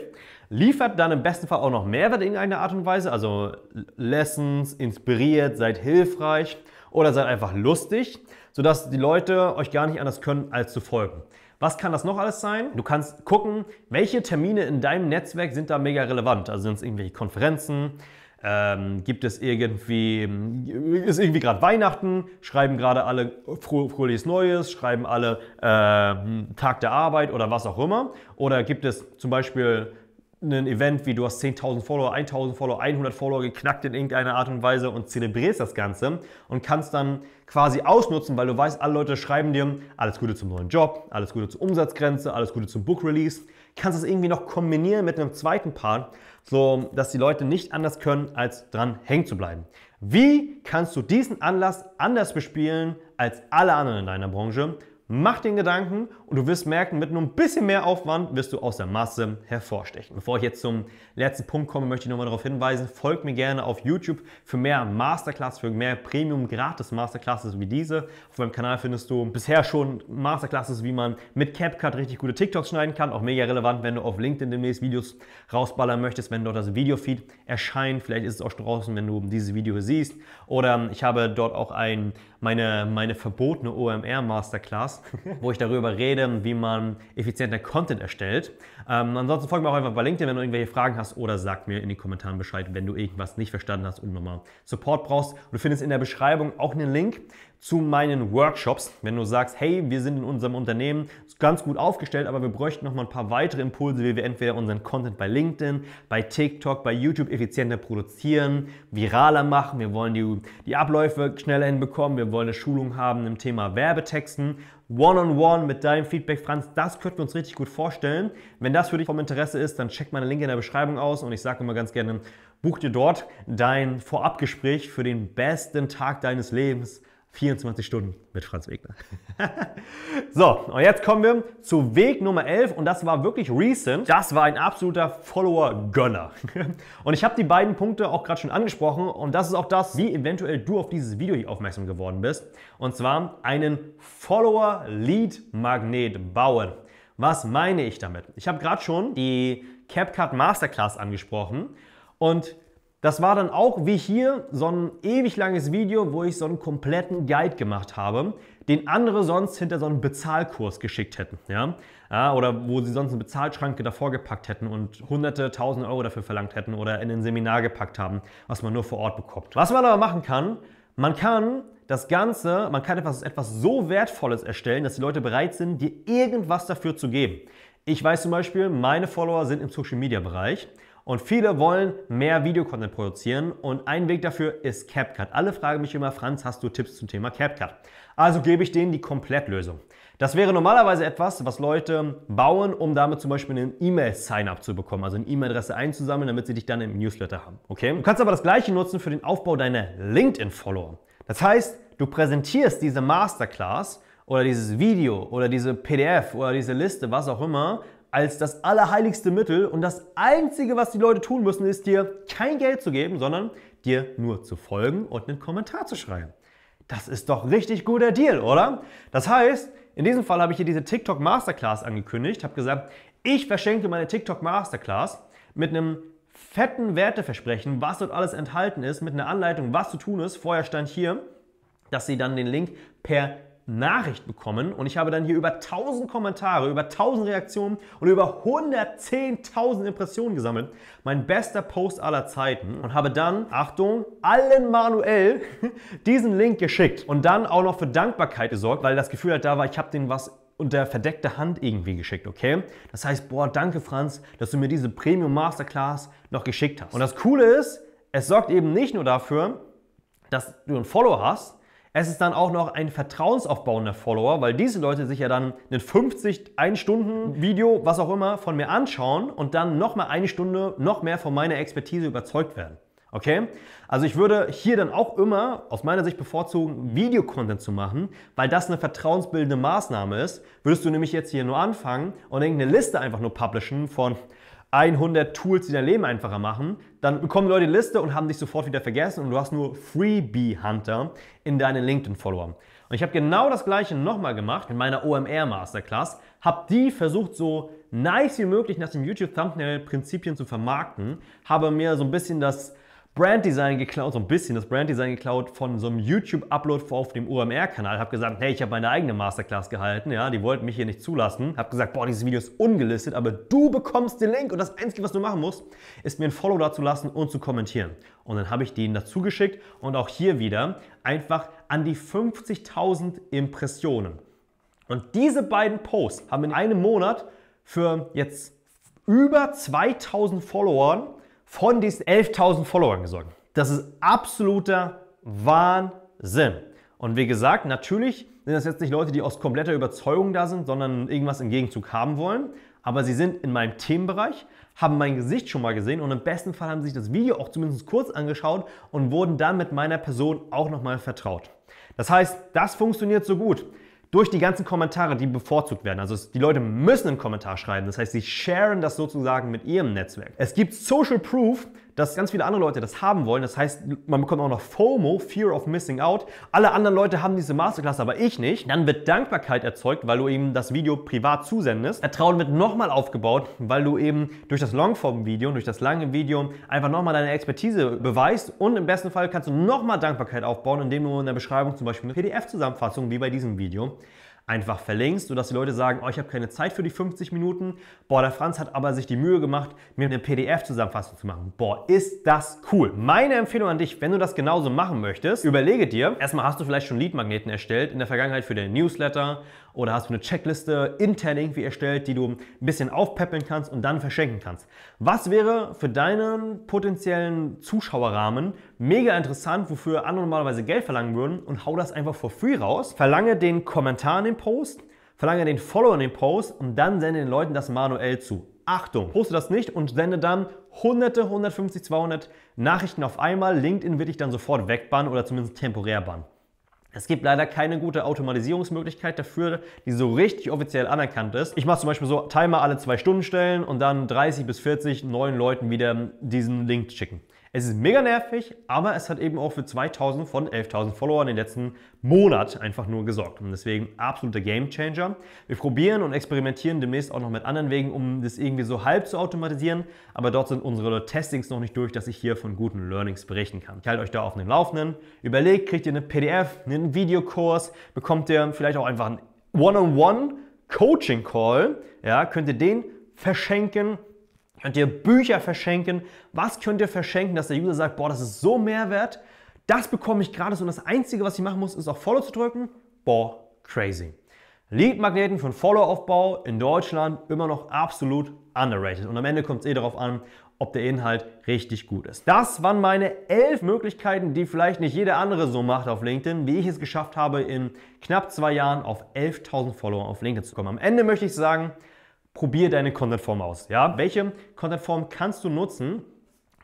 Liefert dann im besten Fall auch noch Mehrwert in irgendeiner Art und Weise, also Lessons, inspiriert, seid hilfreich oder seid einfach lustig, sodass die Leute euch gar nicht anders können, als zu folgen. Was kann das noch alles sein? Du kannst gucken, welche Termine in deinem Netzwerk sind da mega relevant. Also sind es irgendwelche Konferenzen, ähm, gibt es irgendwie, ist irgendwie gerade Weihnachten, schreiben gerade alle froh, Neues, schreiben alle äh, Tag der Arbeit oder was auch immer. Oder gibt es zum Beispiel ein Event wie du hast 10.000 Follower, 1.000 Follower, 100 Follower geknackt in irgendeiner Art und Weise und zelebrierst das Ganze und kannst dann quasi ausnutzen, weil du weißt, alle Leute schreiben dir alles Gute zum neuen Job, alles Gute zur Umsatzgrenze, alles Gute zum Book Release. Kannst es irgendwie noch kombinieren mit einem zweiten Part, so dass die Leute nicht anders können, als dran hängen zu bleiben. Wie kannst du diesen Anlass anders bespielen als alle anderen in deiner Branche? Mach den Gedanken und du wirst merken, mit nur ein bisschen mehr Aufwand wirst du aus der Masse hervorstechen. Bevor ich jetzt zum letzten Punkt komme, möchte ich nochmal darauf hinweisen, folgt mir gerne auf YouTube für mehr Masterclass, für mehr Premium-Gratis-Masterclasses wie diese. Auf meinem Kanal findest du bisher schon Masterclasses, wie man mit CapCut richtig gute TikToks schneiden kann. Auch mega relevant, wenn du auf LinkedIn demnächst Videos rausballern möchtest, wenn dort das Videofeed erscheint. Vielleicht ist es auch draußen, wenn du dieses Video siehst. Oder ich habe dort auch ein meine, meine verbotene OMR-Masterclass, wo ich darüber rede, wie man effizienter Content erstellt. Ähm, ansonsten folge mir auch einfach bei LinkedIn, wenn du irgendwelche Fragen hast oder sag mir in den Kommentaren Bescheid, wenn du irgendwas nicht verstanden hast und nochmal Support brauchst. Du findest in der Beschreibung auch einen Link zu meinen Workshops, wenn du sagst, hey, wir sind in unserem Unternehmen ganz gut aufgestellt, aber wir bräuchten noch mal ein paar weitere Impulse, wie wir entweder unseren Content bei LinkedIn, bei TikTok, bei YouTube effizienter produzieren, viraler machen, wir wollen die, die Abläufe schneller hinbekommen, wir wollen eine Schulung haben im Thema Werbetexten, One-on-one -on -one mit deinem Feedback, Franz, das könnten wir uns richtig gut vorstellen. Wenn das für dich vom Interesse ist, dann check meine Link in der Beschreibung aus und ich sage immer ganz gerne, buch dir dort dein Vorabgespräch für den besten Tag deines Lebens 24 Stunden mit Franz Wegner. <laughs> so, und jetzt kommen wir zu Weg Nummer 11 und das war wirklich recent. Das war ein absoluter Follower-Gönner. <laughs> und ich habe die beiden Punkte auch gerade schon angesprochen und das ist auch das, wie eventuell du auf dieses Video hier aufmerksam geworden bist. Und zwar einen Follower-Lead-Magnet bauen. Was meine ich damit? Ich habe gerade schon die CapCut Masterclass angesprochen und das war dann auch wie hier so ein ewig langes Video, wo ich so einen kompletten Guide gemacht habe, den andere sonst hinter so einen Bezahlkurs geschickt hätten. Ja? ja oder wo sie sonst eine Bezahlschranke davor gepackt hätten und hunderte, tausend Euro dafür verlangt hätten oder in ein Seminar gepackt haben, was man nur vor Ort bekommt. Was man aber machen kann, man kann das Ganze, man kann etwas, etwas so Wertvolles erstellen, dass die Leute bereit sind, dir irgendwas dafür zu geben. Ich weiß zum Beispiel, meine Follower sind im Social Media Bereich. Und viele wollen mehr Videocontent produzieren und ein Weg dafür ist CapCut. Alle fragen mich immer, Franz, hast du Tipps zum Thema CapCut? Also gebe ich denen die Komplettlösung. Das wäre normalerweise etwas, was Leute bauen, um damit zum Beispiel einen E-Mail-Sign-up zu bekommen, also eine E-Mail-Adresse einzusammeln, damit sie dich dann im Newsletter haben. Okay? Du kannst aber das gleiche nutzen für den Aufbau deiner LinkedIn-Follower. Das heißt, du präsentierst diese Masterclass oder dieses Video oder diese PDF oder diese Liste, was auch immer, als das allerheiligste Mittel und das Einzige, was die Leute tun müssen, ist dir kein Geld zu geben, sondern dir nur zu folgen und einen Kommentar zu schreiben. Das ist doch richtig guter Deal, oder? Das heißt, in diesem Fall habe ich hier diese TikTok Masterclass angekündigt, habe gesagt, ich verschenke meine TikTok Masterclass mit einem fetten Werteversprechen, was dort alles enthalten ist, mit einer Anleitung, was zu tun ist. Vorher stand hier, dass sie dann den Link per Nachricht bekommen und ich habe dann hier über 1000 Kommentare, über 1000 Reaktionen und über 110.000 Impressionen gesammelt. Mein bester Post aller Zeiten und habe dann, Achtung, allen manuell <laughs> diesen Link geschickt und dann auch noch für Dankbarkeit gesorgt, weil das Gefühl halt da war, ich habe denen was unter verdeckte Hand irgendwie geschickt, okay? Das heißt, boah, danke Franz, dass du mir diese Premium Masterclass noch geschickt hast. Und das Coole ist, es sorgt eben nicht nur dafür, dass du einen Follower hast, es ist dann auch noch ein vertrauensaufbauender Follower, weil diese Leute sich ja dann ein 50 1 Stunden Video, was auch immer, von mir anschauen und dann nochmal eine Stunde noch mehr von meiner Expertise überzeugt werden. Okay? Also ich würde hier dann auch immer aus meiner Sicht bevorzugen, Videocontent zu machen, weil das eine vertrauensbildende Maßnahme ist. Würdest du nämlich jetzt hier nur anfangen und irgendeine Liste einfach nur publishen von 100 Tools, die dein Leben einfacher machen, dann bekommen Leute die Liste und haben dich sofort wieder vergessen und du hast nur Freebie Hunter in deinen LinkedIn-Followern. Und ich habe genau das gleiche nochmal gemacht in meiner OMR Masterclass, habe die versucht so nice wie möglich nach dem YouTube-Thumbnail-Prinzipien zu vermarkten, habe mir so ein bisschen das Branddesign geklaut, so ein bisschen das Branddesign geklaut von so einem YouTube-Upload auf dem umr kanal Hab gesagt, hey, ich habe meine eigene Masterclass gehalten, ja, die wollten mich hier nicht zulassen. Hab gesagt, boah, dieses Video ist ungelistet, aber du bekommst den Link und das Einzige, was du machen musst, ist mir ein Follow dazu lassen und zu kommentieren. Und dann habe ich den dazu geschickt und auch hier wieder einfach an die 50.000 Impressionen. Und diese beiden Posts haben in einem Monat für jetzt über 2000 Followern von diesen 11.000 Followern gesorgt. Das ist absoluter Wahnsinn. Und wie gesagt, natürlich sind das jetzt nicht Leute, die aus kompletter Überzeugung da sind, sondern irgendwas im Gegenzug haben wollen. Aber sie sind in meinem Themenbereich, haben mein Gesicht schon mal gesehen und im besten Fall haben sie sich das Video auch zumindest kurz angeschaut und wurden dann mit meiner Person auch nochmal vertraut. Das heißt, das funktioniert so gut durch die ganzen Kommentare, die bevorzugt werden. Also die Leute müssen einen Kommentar schreiben. Das heißt, sie sharen das sozusagen mit ihrem Netzwerk. Es gibt Social Proof, dass ganz viele andere Leute das haben wollen. Das heißt, man bekommt auch noch FOMO, Fear of Missing Out. Alle anderen Leute haben diese Masterclass, aber ich nicht. Dann wird Dankbarkeit erzeugt, weil du eben das Video privat zusendest. Vertrauen wird nochmal aufgebaut, weil du eben durch das Longform-Video, durch das lange Video einfach nochmal deine Expertise beweist. Und im besten Fall kannst du nochmal Dankbarkeit aufbauen, indem du in der Beschreibung zum Beispiel eine PDF-Zusammenfassung, wie bei diesem Video, einfach verlinkst, sodass die Leute sagen, oh, ich habe keine Zeit für die 50 Minuten. Boah, der Franz hat aber sich die Mühe gemacht, mir eine PDF-Zusammenfassung zu machen. Boah, ist das cool. Meine Empfehlung an dich, wenn du das genauso machen möchtest, überlege dir, erstmal hast du vielleicht schon Leadmagneten erstellt in der Vergangenheit für den Newsletter, oder hast du eine Checkliste intern irgendwie erstellt, die du ein bisschen aufpäppeln kannst und dann verschenken kannst. Was wäre für deinen potenziellen Zuschauerrahmen mega interessant, wofür andere normalerweise Geld verlangen würden und hau das einfach for free raus. Verlange den Kommentar in den Post, verlange den Follower in den Post und dann sende den Leuten das manuell zu. Achtung, poste das nicht und sende dann hunderte, 150, 200 Nachrichten auf einmal. LinkedIn wird dich dann sofort wegbannen oder zumindest temporär bannen. Es gibt leider keine gute Automatisierungsmöglichkeit dafür, die so richtig offiziell anerkannt ist. Ich mache zum Beispiel so Timer alle zwei Stunden stellen und dann 30 bis 40 neuen Leuten wieder diesen Link schicken. Es ist mega nervig, aber es hat eben auch für 2000 von 11.000 Followern den letzten Monat einfach nur gesorgt. Und deswegen absoluter Gamechanger. Wir probieren und experimentieren demnächst auch noch mit anderen Wegen, um das irgendwie so halb zu automatisieren. Aber dort sind unsere Testings noch nicht durch, dass ich hier von guten Learnings berichten kann. Ich halte euch da auf dem Laufenden. Überlegt, kriegt ihr eine PDF, einen Videokurs, bekommt ihr vielleicht auch einfach einen One-on-One Coaching Call. Ja, könnt ihr den verschenken Könnt ihr Bücher verschenken? Was könnt ihr verschenken, dass der User sagt, boah, das ist so Mehrwert? Das bekomme ich gerade so und das Einzige, was ich machen muss, ist auf Follow zu drücken. Boah, crazy. Lead-Magneten für Follow-Aufbau in Deutschland immer noch absolut underrated. Und am Ende kommt es eh darauf an, ob der Inhalt richtig gut ist. Das waren meine elf Möglichkeiten, die vielleicht nicht jeder andere so macht auf LinkedIn, wie ich es geschafft habe, in knapp zwei Jahren auf 11.000 Follower auf LinkedIn zu kommen. Am Ende möchte ich sagen, Probier deine Contentform aus. Ja? Welche Contentform kannst du nutzen,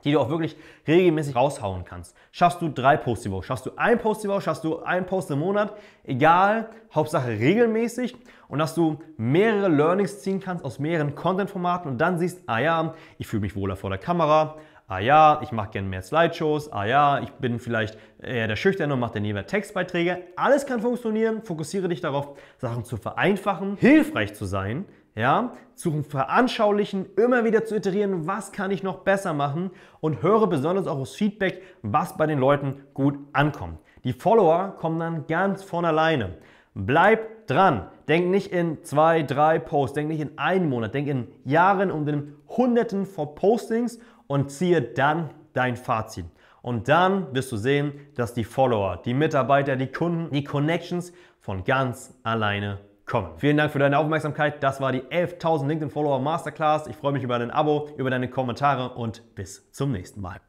die du auch wirklich regelmäßig raushauen kannst? Schaffst du drei Posts die Woche? Schaffst du einen Post die Woche? Schaffst du einen Post im Monat? Egal, Hauptsache regelmäßig und dass du mehrere Learnings ziehen kannst aus mehreren Contentformaten und dann siehst, ah ja, ich fühle mich wohler vor der Kamera, ah ja, ich mache gerne mehr Slideshows, ah ja, ich bin vielleicht eher der Schüchterne und mache dann lieber Textbeiträge. Alles kann funktionieren, fokussiere dich darauf, Sachen zu vereinfachen, hilfreich zu sein, ja, zu veranschaulichen, immer wieder zu iterieren, was kann ich noch besser machen und höre besonders auch aufs Feedback, was bei den Leuten gut ankommt. Die Follower kommen dann ganz von alleine. Bleib dran. Denk nicht in zwei, drei Posts, denk nicht in einen Monat, denk in Jahren und in Hunderten von Postings und ziehe dann dein Fazit. Und dann wirst du sehen, dass die Follower, die Mitarbeiter, die Kunden, die Connections von ganz alleine kommen. Vielen Dank für deine Aufmerksamkeit. Das war die 11.000 LinkedIn Follower Masterclass. Ich freue mich über dein Abo, über deine Kommentare und bis zum nächsten Mal.